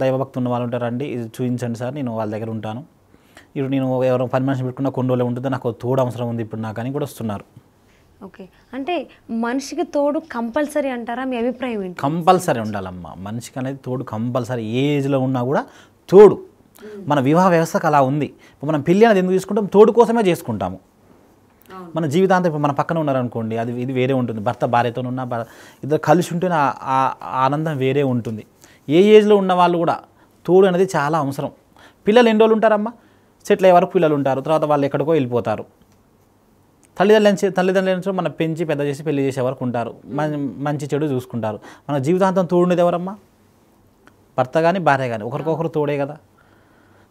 దైవభక్తి ఉన్న వాళ్ళు ఉంటారండి ఇది చూపించండి సార్ నేను వాళ్ళ దగ్గర ఉంటాను ఇప్పుడు నేను ఎవరో పని మనిషి పెట్టుకున్న కొండోలే రోజులు ఉంటుందో నాకు తోడు అవసరం ఉంది ఇప్పుడు నాకు అని కూడా వస్తున్నారు ఓకే అంటే మనిషికి తోడు కంపల్సరీ అంటారా మీ అభిప్రాయం ఏంటి కంపల్సరీ ఉండాలమ్మా మనిషికి అనేది తోడు కంపల్సరీ ఏజ్లో ఉన్నా కూడా తోడు మన వివాహ వ్యవస్థకు అలా ఉంది ఇప్పుడు మనం పెళ్ళి అనేది ఎందుకు తీసుకుంటాం తోడు కోసమే చేసుకుంటాము మన జీవితాంతం ఇప్పుడు మన పక్కన ఉన్నారనుకోండి అది ఇది వేరే ఉంటుంది భర్త భార్యతో ఉన్న ఇద్దరు కలిసి ఉంటేనే ఆ ఆనందం వేరే ఉంటుంది ఏ ఏజ్లో ఉన్న వాళ్ళు కూడా తోడు అనేది చాలా అవసరం పిల్లలు ఎన్ని రోజులు ఉంటారమ్మా సెటిల్ అయ్యే వరకు పిల్లలు ఉంటారు తర్వాత వాళ్ళు ఎక్కడికో వెళ్ళిపోతారు తల్లిదండ్రుల తల్లిదండ్రులు నుంచి మనం పెంచి పెద్ద చేసి పెళ్లి చేసే వరకు ఉంటారు మంచి చెడు చూసుకుంటారు మన జీవితాంతం తోడునేది ఎవరమ్మా భర్త కానీ భార్య కానీ ఒకరికొకరు తోడే కదా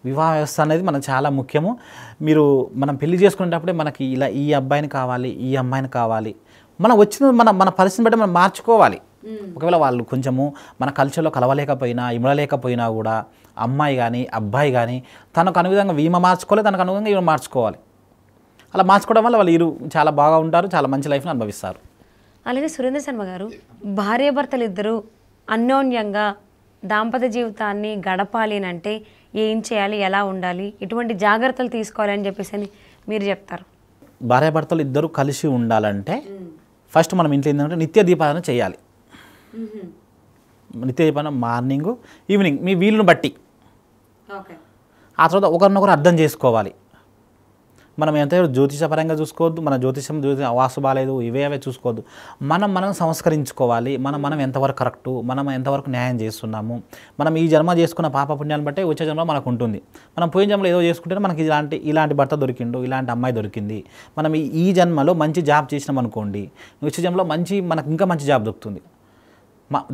వివాహ వ్యవస్థ అనేది మనం చాలా ముఖ్యము మీరు మనం పెళ్లి చేసుకునేటప్పుడే మనకి ఇలా ఈ అబ్బాయిని కావాలి ఈ అమ్మాయిని కావాలి మనం వచ్చిన మన మన పరిస్థితిని బట్టి మనం మార్చుకోవాలి ఒకవేళ వాళ్ళు కొంచెము మన కల్చర్లో కలవలేకపోయినా ఇమడలేకపోయినా కూడా అమ్మాయి కానీ అబ్బాయి కానీ తనకు అనువిధంగా వీమ మార్చుకోవాలి తనకు అనుగుణంగా ఈమె మార్చుకోవాలి అలా మార్చుకోవడం వల్ల వాళ్ళు ఇరు చాలా బాగా ఉంటారు చాలా మంచి లైఫ్ని అనుభవిస్తారు అలాగే సురేంద్ర శర్మ గారు భార్యాభర్తలు ఇద్దరు అన్యోన్యంగా దాంపత్య జీవితాన్ని గడపాలి అంటే ఏం చేయాలి ఎలా ఉండాలి ఎటువంటి జాగ్రత్తలు తీసుకోవాలి అని చెప్పేసి మీరు చెప్తారు భార్యాభర్తలు ఇద్దరు కలిసి ఉండాలంటే ఫస్ట్ మనం ఇంట్లో ఏంటంటే నిత్య దీపారాధన చేయాలి నిత్య దీపారాధన మార్నింగ్ ఈవినింగ్ మీ వీలును బట్టి ఆ తర్వాత ఒకరినొకరు అర్థం చేసుకోవాలి మనం ఎంత జ్యోతిషపరంగా చూసుకోవద్దు మన జ్యోతిషం జ్యోతి వాసు బాగాలేదు ఇవే అవే చూసుకోవద్దు మనం మనం సంస్కరించుకోవాలి మనం మనం ఎంతవరకు కరెక్టు మనం ఎంతవరకు న్యాయం చేస్తున్నాము మనం ఈ జన్మ చేసుకున్న పాపపుణ్యాన్ని బట్టే వచ్చే జన్మలో మనకు ఉంటుంది మనం పోయిన జన్మలో ఏదో చేసుకుంటే మనకి ఇలాంటి ఇలాంటి భర్త దొరికిండు ఇలాంటి అమ్మాయి దొరికింది మనం ఈ జన్మలో మంచి జాబ్ చేసినాం అనుకోండి వచ్చే జన్మలో మంచి మనకు ఇంకా మంచి జాబ్ దొరుకుతుంది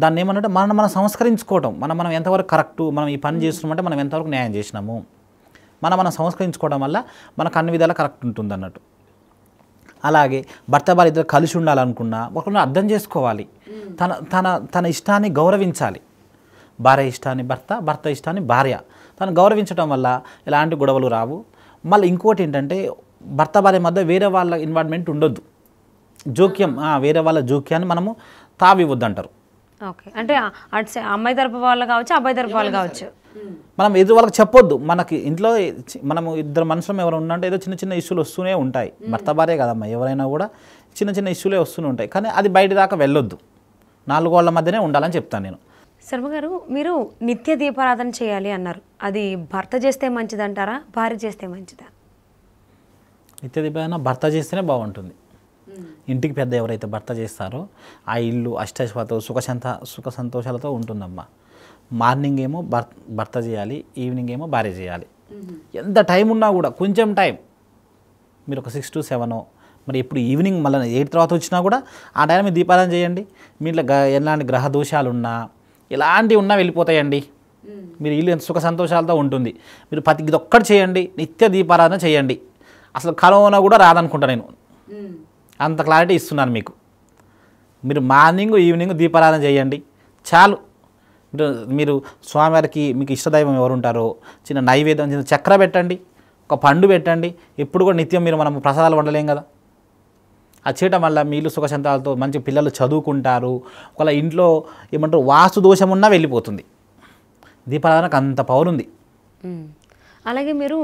దాన్ని అంటే మనం మనం సంస్కరించుకోవటం మనం మనం ఎంతవరకు కరెక్టు మనం ఈ పని చేస్తున్నామంటే మనం ఎంతవరకు న్యాయం చేసినాము మనం మనం సంస్కరించుకోవడం వల్ల మనకు అన్ని విధాలు కరెక్ట్ ఉంటుంది అన్నట్టు అలాగే భర్త భార్య ఇద్దరు కలిసి ఉండాలనుకున్నా ఒకరిని అర్థం చేసుకోవాలి తన తన తన ఇష్టాన్ని గౌరవించాలి భార్య ఇష్టాన్ని భర్త భర్త ఇష్టాన్ని భార్య తను గౌరవించడం వల్ల ఎలాంటి గొడవలు రావు మళ్ళీ ఇంకోటి ఏంటంటే భర్త భార్య మధ్య వేరే వాళ్ళ ఇన్వాల్వ్మెంట్ ఉండొద్దు జోక్యం వేరే వాళ్ళ జోక్యాన్ని మనము తావివ్వద్దు అంటారు ఓకే అంటే అమ్మాయి తరపు వాళ్ళు కావచ్చు అబ్బాయి తరపు వాళ్ళు కావచ్చు మనం ఎదురు వాళ్ళకి చెప్పొద్దు మనకి ఇంట్లో మనం ఇద్దరు మనుషులు ఎవరు ఉన్నంటే ఏదో చిన్న చిన్న ఇష్యూలు వస్తూనే ఉంటాయి భర్త భార్య కదమ్మా ఎవరైనా కూడా చిన్న చిన్న ఇష్యూలే వస్తూనే ఉంటాయి కానీ అది బయట దాకా వెళ్ళొద్దు నాలుగు వాళ్ళ మధ్యనే ఉండాలని చెప్తాను నేను శర్మ గారు మీరు నిత్య దీపారాధన చేయాలి అన్నారు అది భర్త చేస్తే మంచిదంటారా భార్య చేస్తే మంచిదా నిత్య దీపారాధన భర్త చేస్తేనే బాగుంటుంది ఇంటికి పెద్ద ఎవరైతే భర్త చేస్తారో ఆ ఇల్లు అష్టశ్వతో సుఖ సంత సుఖ సంతోషాలతో ఉంటుందమ్మా మార్నింగ్ ఏమో భర్త భర్త చేయాలి ఈవినింగ్ ఏమో భార్య చేయాలి ఎంత టైం ఉన్నా కూడా కొంచెం టైం మీరు ఒక సిక్స్ టు సెవెన్ మరి ఇప్పుడు ఈవినింగ్ మళ్ళీ ఎయిట్ తర్వాత వచ్చినా కూడా ఆ టైం మీరు దీపారాధన చేయండి మీ ఇంట్లో ఎలాంటి గ్రహ దోషాలు ఉన్నా ఎలాంటివి ఉన్నా వెళ్ళిపోతాయండి మీరు ఇల్లు సుఖ సంతోషాలతో ఉంటుంది మీరు ప్రతి ఇది ఒక్కటి చేయండి నిత్య దీపారాధన చేయండి అసలు కరోనా కూడా రాదనుకుంటా నేను అంత క్లారిటీ ఇస్తున్నాను మీకు మీరు మార్నింగ్ ఈవినింగ్ దీపారాధన చేయండి చాలు మీరు స్వామివారికి మీకు ఇష్టదైవం ఎవరు ఉంటారో చిన్న నైవేద్యం చిన్న చక్ర పెట్టండి ఒక పండు పెట్టండి ఎప్పుడు కూడా నిత్యం మీరు మనం ప్రసాదాలు వండలేం కదా ఆ చేయటం వల్ల మీలు సుఖశంతాలతో మంచి పిల్లలు చదువుకుంటారు ఒకవేళ ఇంట్లో ఏమంటారు వాస్తు దోషం ఉన్నా వెళ్ళిపోతుంది దీపారాధనకు అంత పవర్ ఉంది అలాగే మీరు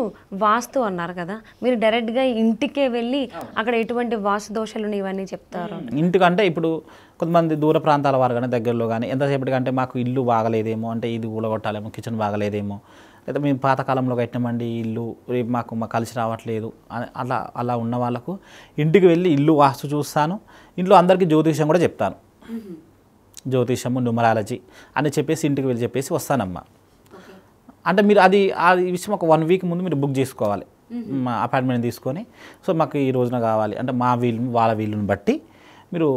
వాస్తు అన్నారు కదా మీరు డైరెక్ట్గా ఇంటికే వెళ్ళి అక్కడ ఎటువంటి వాస్తు దోషాలు ఇవన్నీ చెప్తారు ఇంటికంటే ఇప్పుడు కొంతమంది దూర ప్రాంతాల వారు కానీ దగ్గరలో కానీ ఎంతసేపటికి అంటే మాకు ఇల్లు బాగలేదేమో అంటే ఇది ఊడగొట్టాలేమో కిచెన్ బాగలేదేమో లేదా మేము పాతకాలంలో కట్టినామండి ఇల్లు రేపు మాకు మాకు కలిసి రావట్లేదు అని అలా అలా ఉన్న వాళ్ళకు ఇంటికి వెళ్ళి ఇల్లు వాస్తు చూస్తాను ఇంట్లో అందరికీ జ్యోతిషం కూడా చెప్తాను జ్యోతిషము న్యూమరాలజీ అని చెప్పేసి ఇంటికి వెళ్ళి చెప్పేసి వస్తానమ్మా అంటే మీరు అది ఆ విషయం ఒక వన్ వీక్ ముందు మీరు బుక్ చేసుకోవాలి మా అపార్ట్మెంట్ తీసుకొని సో మాకు ఈ రోజున కావాలి అంటే మా వీలు వాళ్ళ వీలుని బట్టి మీరు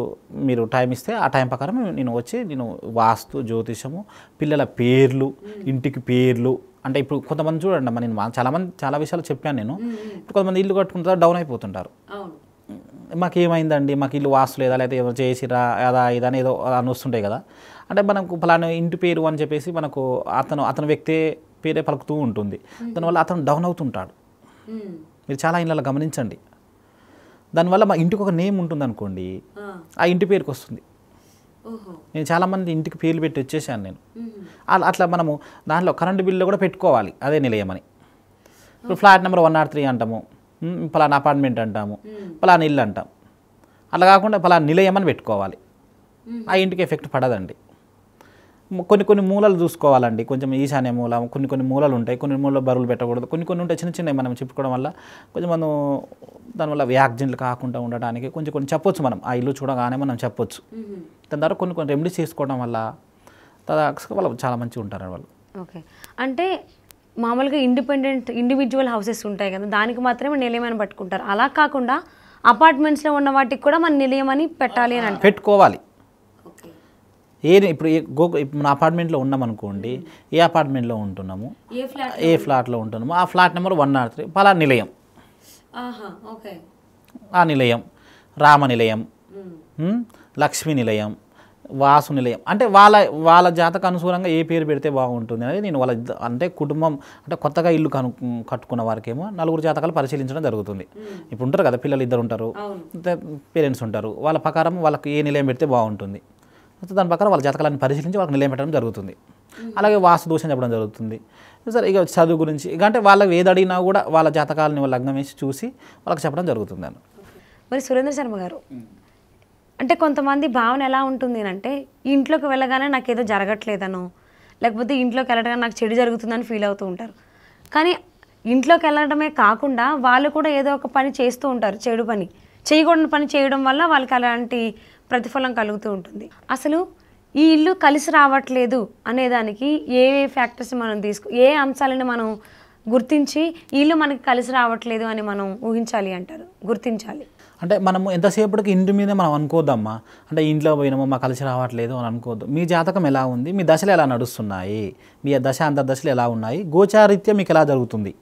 మీరు టైం ఇస్తే ఆ టైం ప్రకారం నేను వచ్చి నేను వాస్తు జ్యోతిషము పిల్లల పేర్లు ఇంటికి పేర్లు అంటే ఇప్పుడు కొంతమంది చూడండి అమ్మా నేను చాలామంది చాలా విషయాలు చెప్పాను నేను ఇప్పుడు కొంతమంది ఇల్లు కట్టుకుంటారు డౌన్ అయిపోతుంటారు మాకు ఏమైందండి మాకు ఇల్లు వాస్తు లేదా లేదా ఏదో చేసిరా అదా ఇదని ఏదో అని వస్తుంటాయి కదా అంటే మనకు ఫలానా ఇంటి పేరు అని చెప్పేసి మనకు అతను అతని వ్యక్తే పేరే పలుకుతూ ఉంటుంది దానివల్ల అతను డౌన్ అవుతుంటాడు మీరు చాలా ఇళ్ళలో గమనించండి దానివల్ల మా ఇంటికి ఒక నేమ్ ఉంటుంది అనుకోండి ఆ ఇంటి పేరుకి వస్తుంది నేను చాలామంది ఇంటికి పేర్లు పెట్టి వచ్చేసాను నేను అట్లా మనము దాంట్లో కరెంటు బిల్లు కూడా పెట్టుకోవాలి అదే నిలయమని ఇప్పుడు flat number one nought three అంటాము పలానా అపార్ట్మెంట్ అంటాము పలానా ఇల్లు అంటాం అలా కాకుండా పలానా నిలయం అని పెట్టుకోవాలి ఆ ఇంటికి ఎఫెక్ట్ పడదండి కొన్ని కొన్ని మూలలు చూసుకోవాలండి కొంచెం ఈశాన్య మూల కొన్ని కొన్ని మూలలు ఉంటాయి కొన్ని మూలలో బరువులు పెట్టకూడదు కొన్ని కొన్ని ఉంటాయి చిన్న చిన్నవి మనం చెప్పుకోవడం వల్ల కొంచెం మనం దానివల్ల వ్యాక్జిన్లు కాకుండా ఉండడానికి కొంచెం కొన్ని చెప్పొచ్చు మనం ఆ ఇల్లు చూడగానే మనం చెప్పొచ్చు దాని ద్వారా కొన్ని కొన్ని రెమెడీస్ చేసుకోవడం వల్ల వాళ్ళు చాలా మంచిగా ఉంటారు వాళ్ళు ఓకే అంటే మామూలుగా ఇండిపెండెంట్ ఇండివిజువల్ హౌసెస్ ఉంటాయి కదా దానికి మాత్రమే నిలయమని పట్టుకుంటారు అలా కాకుండా అపార్ట్మెంట్స్లో ఉన్న వాటికి కూడా మన నిలయమని పెట్టాలి అని పెట్టుకోవాలి ఏ ఇప్పుడు గో మన అపార్ట్మెంట్లో ఉన్నాం అనుకోండి ఏ అపార్ట్మెంట్లో ఉంటున్నాము ఏ ఫ్లాట్లో ఉంటున్నాము ఆ flat number one nought three పలా నిలయం ఆ నిలయం రామ నిలయం లక్ష్మీ నిలయం వాసు నిలయం అంటే వాళ్ళ వాళ్ళ జాతక అనుసూరంగా ఏ పేరు పెడితే బాగుంటుంది అనేది నేను వాళ్ళ అంటే కుటుంబం అంటే కొత్తగా ఇల్లు కను కట్టుకున్న వారికేమో నలుగురు జాతకాలు పరిశీలించడం జరుగుతుంది ఇప్పుడు ఉంటారు కదా పిల్లలు ఇద్దరు ఉంటారు పేరెంట్స్ ఉంటారు వాళ్ళ ప్రకారం వాళ్ళకి ఏ నిలయం పెడితే బాగుంటుంది సో దాని ప్రకారం వాళ్ళ జాతకాలను పరిశీలించి వాళ్ళకి నిలయం పెట్టడం జరుగుతుంది అలాగే వాస్తు దోషం చెప్పడం జరుగుతుంది సార్ ఇక చదువు గురించి ఇక అంటే వాళ్ళకి ఏది కూడా వాళ్ళ జాతకాలని వాళ్ళు లగ్నం వేసి చూసి వాళ్ళకి చెప్పడం జరుగుతుంది అని మరి సురేంద్ర శర్మ గారు అంటే కొంతమంది భావన ఎలా ఉంటుంది అంటే ఇంట్లోకి వెళ్ళగానే నాకు ఏదో జరగట్లేదనో లేకపోతే ఇంట్లోకి వెళ్ళడానికి నాకు చెడు జరుగుతుందని ఫీల్ అవుతూ ఉంటారు కానీ ఇంట్లోకి వెళ్ళడమే కాకుండా వాళ్ళు కూడా ఏదో ఒక పని చేస్తూ ఉంటారు చెడు పని చేయకూడని పని చేయడం వల్ల వాళ్ళకి అలాంటి ప్రతిఫలం కలుగుతూ ఉంటుంది అసలు ఈ ఇల్లు కలిసి రావట్లేదు అనేదానికి ఏ ఏ ఫ్యాక్టర్స్ మనం తీసుకు ఏ అంశాలని మనం గుర్తించి ఇల్లు మనకి కలిసి రావట్లేదు అని మనం ఊహించాలి అంటారు గుర్తించాలి అంటే మనం ఎంతసేపటికి ఇంటి మీద మనం అనుకోద్దామా అంటే ఇంట్లో పోయినామో మా కలిసి రావట్లేదు అని అనుకోద్దు మీ జాతకం ఎలా ఉంది మీ దశలు ఎలా నడుస్తున్నాయి మీ దశ అంతర్దశలు ఎలా ఉన్నాయి గోచారీత్యం మీకు ఎలా జరుగుతుంది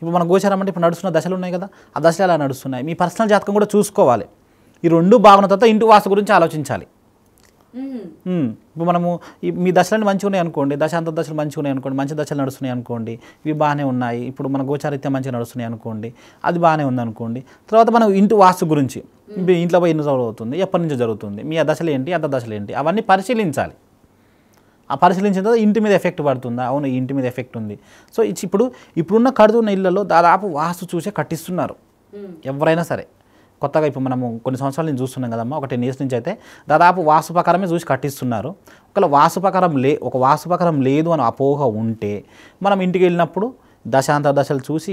ఇప్పుడు మన గోచారం అంటే ఇప్పుడు నడుస్తున్న దశలు ఉన్నాయి కదా ఆ దశలు ఎలా నడుస్తున్నాయి మీ పర్సనల్ జాతకం కూడా చూసుకోవాలి ఈ రెండు భావన తర్వాత ఇంటి వాసు గురించి ఆలోచించాలి ఇప్పుడు మనము మీ దశలన్నీ మంచిగా ఉన్నాయి అనుకోండి దశాంత దశలు మంచిగా ఉన్నాయి అనుకోండి మంచి దశలు నడుస్తున్నాయి అనుకోండి ఇవి బాగానే ఉన్నాయి ఇప్పుడు మన గోచారిత్యం మంచిగా నడుస్తున్నాయి అనుకోండి అది బాగానే ఉంది అనుకోండి తర్వాత మనం ఇంటి వాస్తు గురించి ఇంట్లో పోయి ఎన్ని రోజులు అవుతుంది ఎప్పటి నుంచో జరుగుతుంది మీ ఆ దశలు ఏంటి అంత దశలు ఏంటి అవన్నీ పరిశీలించాలి ఆ పరిశీలించిన తర్వాత ఇంటి మీద ఎఫెక్ట్ పడుతుందా అవును ఇంటి మీద ఎఫెక్ట్ ఉంది సో ఇప్పుడు ఇప్పుడున్న కడుతున్న ఇళ్లలో దాదాపు వాస్తు చూసే కట్టిస్తున్నారు ఎవరైనా సరే కొత్తగా ఇప్పుడు మనము కొన్ని సంవత్సరాల నుంచి చూస్తున్నాం కదమ్మా ఒక టెన్ ఇయర్స్ నుంచి అయితే దాదాపు వాసుపకరమే చూసి కట్టిస్తున్నారు ఒకవేళ వాసుపకరం లే ఒక వాసుపకరం లేదు అని అపోహ ఉంటే మనం ఇంటికి వెళ్ళినప్పుడు దశాంతర దశలు చూసి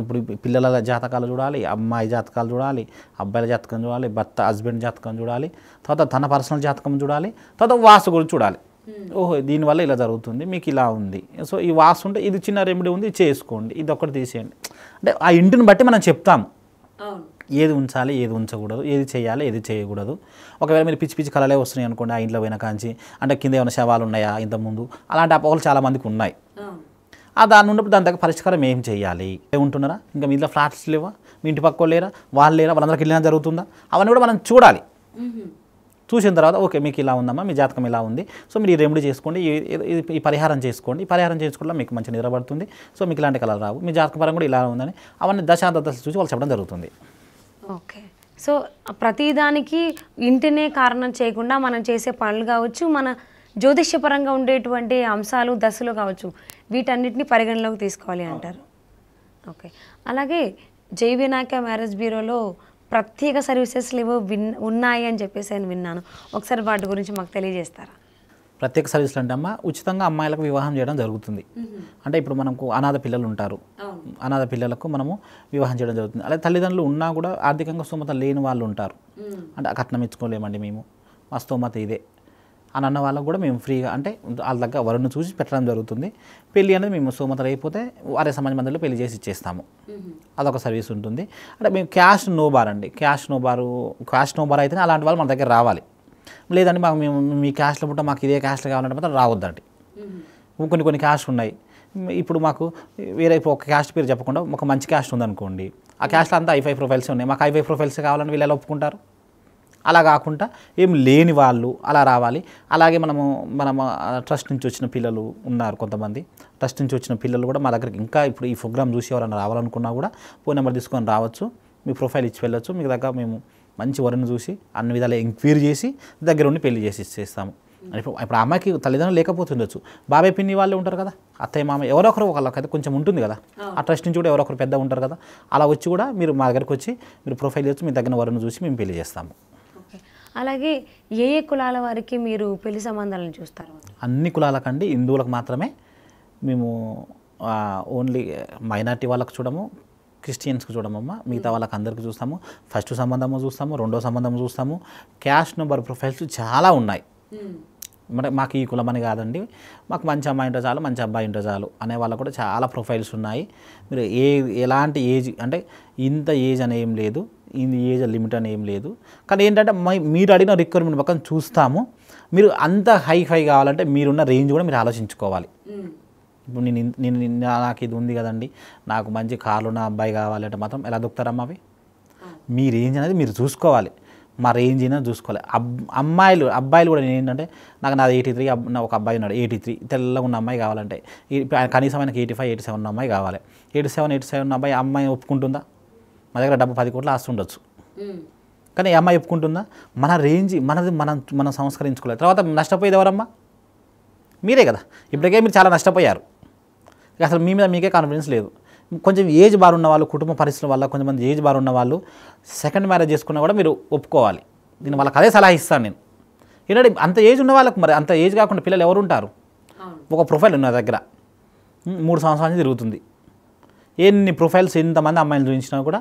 ఇప్పుడు పిల్లల జాతకాలు చూడాలి అమ్మాయి జాతకాలు చూడాలి అబ్బాయిల జాతకం చూడాలి భర్త హస్బెండ్ జాతకం చూడాలి తర్వాత తన పర్సనల్ జాతకం చూడాలి తర్వాత వాసు గురించి చూడాలి hmm. ఓహో దీనివల్ల ఇలా జరుగుతుంది మీకు ఇలా ఉంది సో ఈ వాసు ఉంటే ఇది చిన్న రెమెడీ ఉంది చేసుకోండి ఇది ఒకటి తీసేయండి అంటే ఆ ఇంటిని బట్టి మనం చెప్తాము ఏది ఉంచాలి ఏది ఉంచకూడదు ఏది చేయాలి ఏది చేయకూడదు ఒకవేళ మీరు పిచ్చి పిచ్చి కళలే వస్తున్నాయి అనుకోండి ఆ ఇంట్లో వెనకాంచి కాంచి అంటే కింద ఏమైనా శవాలు ఉన్నాయా ఇంతకుముందు అలాంటి అపోహలు చాలామందికి ఉన్నాయి ఆ దాని ఉన్నప్పుడు దాని దగ్గర పరిష్కారం ఏం చేయాలి ఉంటున్నారా ఇంకా మీ ఇంట్లో ఫ్లాట్స్ లేవా మీ ఇంటి పక్క లేరా వాళ్ళు లేరా వాళ్ళందరికి వెళ్ళినా జరుగుతుందా అవన్నీ కూడా మనం చూడాలి చూసిన తర్వాత ఓకే మీకు ఇలా ఉందమ్మా మీ జాతకం ఇలా ఉంది సో మీరు ఈ రెమెడీ చేసుకోండి ఈ పరిహారం చేసుకోండి ఈ పరిహారం చేసుకోవడం మీకు మంచి నిద్రపడుతుంది సో మీకు ఇలాంటి కళలు రావు మీ జాతకపరం కూడా ఇలా ఉందని అవన్నీ దశాంత చూసి వాళ్ళు చెప్పడం జరుగుతుంది ఓకే సో ప్రతిదానికి ఇంటినే కారణం చేయకుండా మనం చేసే పనులు కావచ్చు మన జ్యోతిష్యపరంగా ఉండేటువంటి అంశాలు దశలు కావచ్చు వీటన్నిటిని పరిగణలోకి తీసుకోవాలి అంటారు ఓకే అలాగే జై వినాయక మ్యారేజ్ బ్యూరోలో ప్రత్యేక సర్వీసెస్లు ఏవో విన్ ఉన్నాయి అని చెప్పేసి నేను విన్నాను ఒకసారి వాటి గురించి మాకు తెలియజేస్తారా ప్రత్యేక సర్వీసులు అంటే అమ్మ ఉచితంగా అమ్మాయిలకు వివాహం చేయడం జరుగుతుంది అంటే ఇప్పుడు మనకు అనాథ పిల్లలు ఉంటారు అనాథ పిల్లలకు మనము వివాహం చేయడం జరుగుతుంది అలాగే తల్లిదండ్రులు ఉన్నా కూడా ఆర్థికంగా స్తోమత లేని వాళ్ళు ఉంటారు అంటే కట్నం ఇచ్చుకోలేమండి మేము మా స్తోమత ఇదే అని అన్న వాళ్ళకు కూడా మేము ఫ్రీగా అంటే వాళ్ళ దగ్గర వరుణ్ణి చూసి పెట్టడం జరుగుతుంది పెళ్ళి అనేది మేము సోమతలు అయిపోతే వారే సమాజ మందిలో పెళ్లి చేసి ఇచ్చేస్తాము అదొక సర్వీస్ ఉంటుంది అంటే మేము క్యాష్ నో బార్ అండి cash no bar cash no bar అయితేనే అలాంటి వాళ్ళు మన దగ్గర రావాలి లేదండి మాకు మేము మీ క్యాస్ట్లో పుట్ట మాకు ఇదే క్యాస్ట్లో కావాలంటే మాత్రం రావద్దండి కొన్ని కొన్ని క్యాస్ట్ ఉన్నాయి ఇప్పుడు మాకు వేరే ఒక క్యాస్ట్ పేరు చెప్పకుండా ఒక మంచి క్యాస్ట్ ఉందనుకోండి ఆ క్యాస్ట్లో అంతా ఐఫై ప్రొఫైల్స్ ఉన్నాయి మాకు ఐఫై ప్రొఫైల్స్ కావాలని వీళ్ళు ఎలా ఒప్పుకుంటారు అలా కాకుండా ఏం లేని వాళ్ళు అలా రావాలి అలాగే మనము మనము ట్రస్ట్ నుంచి వచ్చిన పిల్లలు ఉన్నారు కొంతమంది ట్రస్ట్ నుంచి వచ్చిన పిల్లలు కూడా మా దగ్గరికి ఇంకా ఇప్పుడు ఈ ప్రోగ్రామ్ చూసి ఎవరైనా రావాలనుకున్నా కూడా ఫోన్ నెంబర్ తీసుకొని రావచ్చు మీ ప్రొఫైల్ ఇచ్చి వెళ్ళొచ్చు మీకు దగ్గర మేము మంచి వరుని చూసి అన్ని విధాలు ఎంక్వైరీ చేసి దగ్గరుండి పెళ్లి చేసి ఇచ్చేస్తాము ఇప్పుడు ఇప్పుడు అమ్మాయికి తల్లిదండ్రులు లేకపోతుండొచ్చు బాబాయ్ పిన్ని వాళ్ళే ఉంటారు కదా అత్తయ్య మామ ఎవరొకరు ఒకళ్ళకైతే కొంచెం ఉంటుంది కదా ఆ ట్రస్ట్ నుంచి కూడా ఎవరొకరు పెద్ద ఉంటారు కదా అలా వచ్చి కూడా మీరు మా దగ్గరకు వచ్చి మీరు ప్రొఫైల్ చేసి మీ దగ్గర వరుని చూసి మేము పెళ్లి చేస్తాము అలాగే ఏ ఏ కులాల వారికి మీరు పెళ్లి సంబంధాలను చూస్తారు అన్ని కులాల కండి హిందువులకు మాత్రమే మేము ఓన్లీ మైనార్టీ వాళ్ళకు చూడము క్రిస్టియన్స్కి చూడమమ్మా మిగతా వాళ్ళకి అందరికీ చూస్తాము ఫస్ట్ సంబంధము చూస్తాము రెండో సంబంధం చూస్తాము క్యాష్ నెంబర్ ప్రొఫైల్స్ చాలా ఉన్నాయి అంటే మాకు ఈ కులమని కాదండి మాకు మంచి అమ్మాయి ఉంటే చాలు మంచి అబ్బాయి ఉంటే చాలు అనే వాళ్ళకు కూడా చాలా ప్రొఫైల్స్ ఉన్నాయి మీరు ఏ ఎలాంటి ఏజ్ అంటే ఇంత ఏజ్ అని ఏం లేదు ఇంత ఏజ్ లిమిట్ అని ఏం లేదు కానీ ఏంటంటే మీరు అడిగిన రిక్వైర్మెంట్ పక్కన చూస్తాము మీరు అంత హై హై కావాలంటే మీరున్న రేంజ్ కూడా మీరు ఆలోచించుకోవాలి ఇప్పుడు నేను నేను నాకు ఇది ఉంది కదండి నాకు మంచి కార్లు నా అబ్బాయి కావాలంటే మాత్రం ఎలా దొక్కుతారమ్మా అవి మీ రేంజ్ అనేది మీరు చూసుకోవాలి మా రేంజ్ అయినా చూసుకోవాలి అమ్మాయిలు అబ్బాయిలు కూడా నేను ఏంటంటే నాకు నాది ఎయిటీ త్రీ ఒక అబ్బాయి ఉన్నాడు ఎయిటీ త్రీ తెల్లగా ఉన్న అమ్మాయి కావాలంటే కనీసం ఆయనకి ఎయిటీ ఫైవ్ ఎయిటీ సెవెన్ ఉన్న అమ్మాయి కావాలి ఎయిటీ సెవెన్ ఎయిటీ సెవెన్ అబ్బాయి అమ్మాయి ఒప్పుకుంటుందా మా దగ్గర డబ్బు పది కోట్లు ఆస్తి ఉండొచ్చు కానీ ఈ అమ్మాయి ఒప్పుకుంటుందా మన రేంజ్ మనది మనం మనం సంస్కరించుకోలేదు తర్వాత నష్టపోయేది ఎవరమ్మా మీరే కదా ఇప్పటికే మీరు చాలా నష్టపోయారు అసలు మీ మీద మీకే కాన్ఫిడెన్స్ లేదు కొంచెం ఏజ్ బార్ ఉన్న వాళ్ళు కుటుంబ పరిస్థితుల వల్ల కొంతమంది ఏజ్ బార్ ఉన్న వాళ్ళు సెకండ్ మ్యారేజ్ చేసుకున్నా కూడా మీరు ఒప్పుకోవాలి నేను వాళ్ళకి అదే సలహా ఇస్తాను నేను ఏంటంటే అంత ఏజ్ ఉన్న వాళ్ళకు మరి అంత ఏజ్ కాకుండా పిల్లలు ఎవరు ఉంటారు ఒక ప్రొఫైల్ ఉన్న దగ్గర మూడు సంవత్సరాల నుంచి తిరుగుతుంది ఎన్ని ప్రొఫైల్స్ ఎంతమంది అమ్మాయిలు చూపించినా కూడా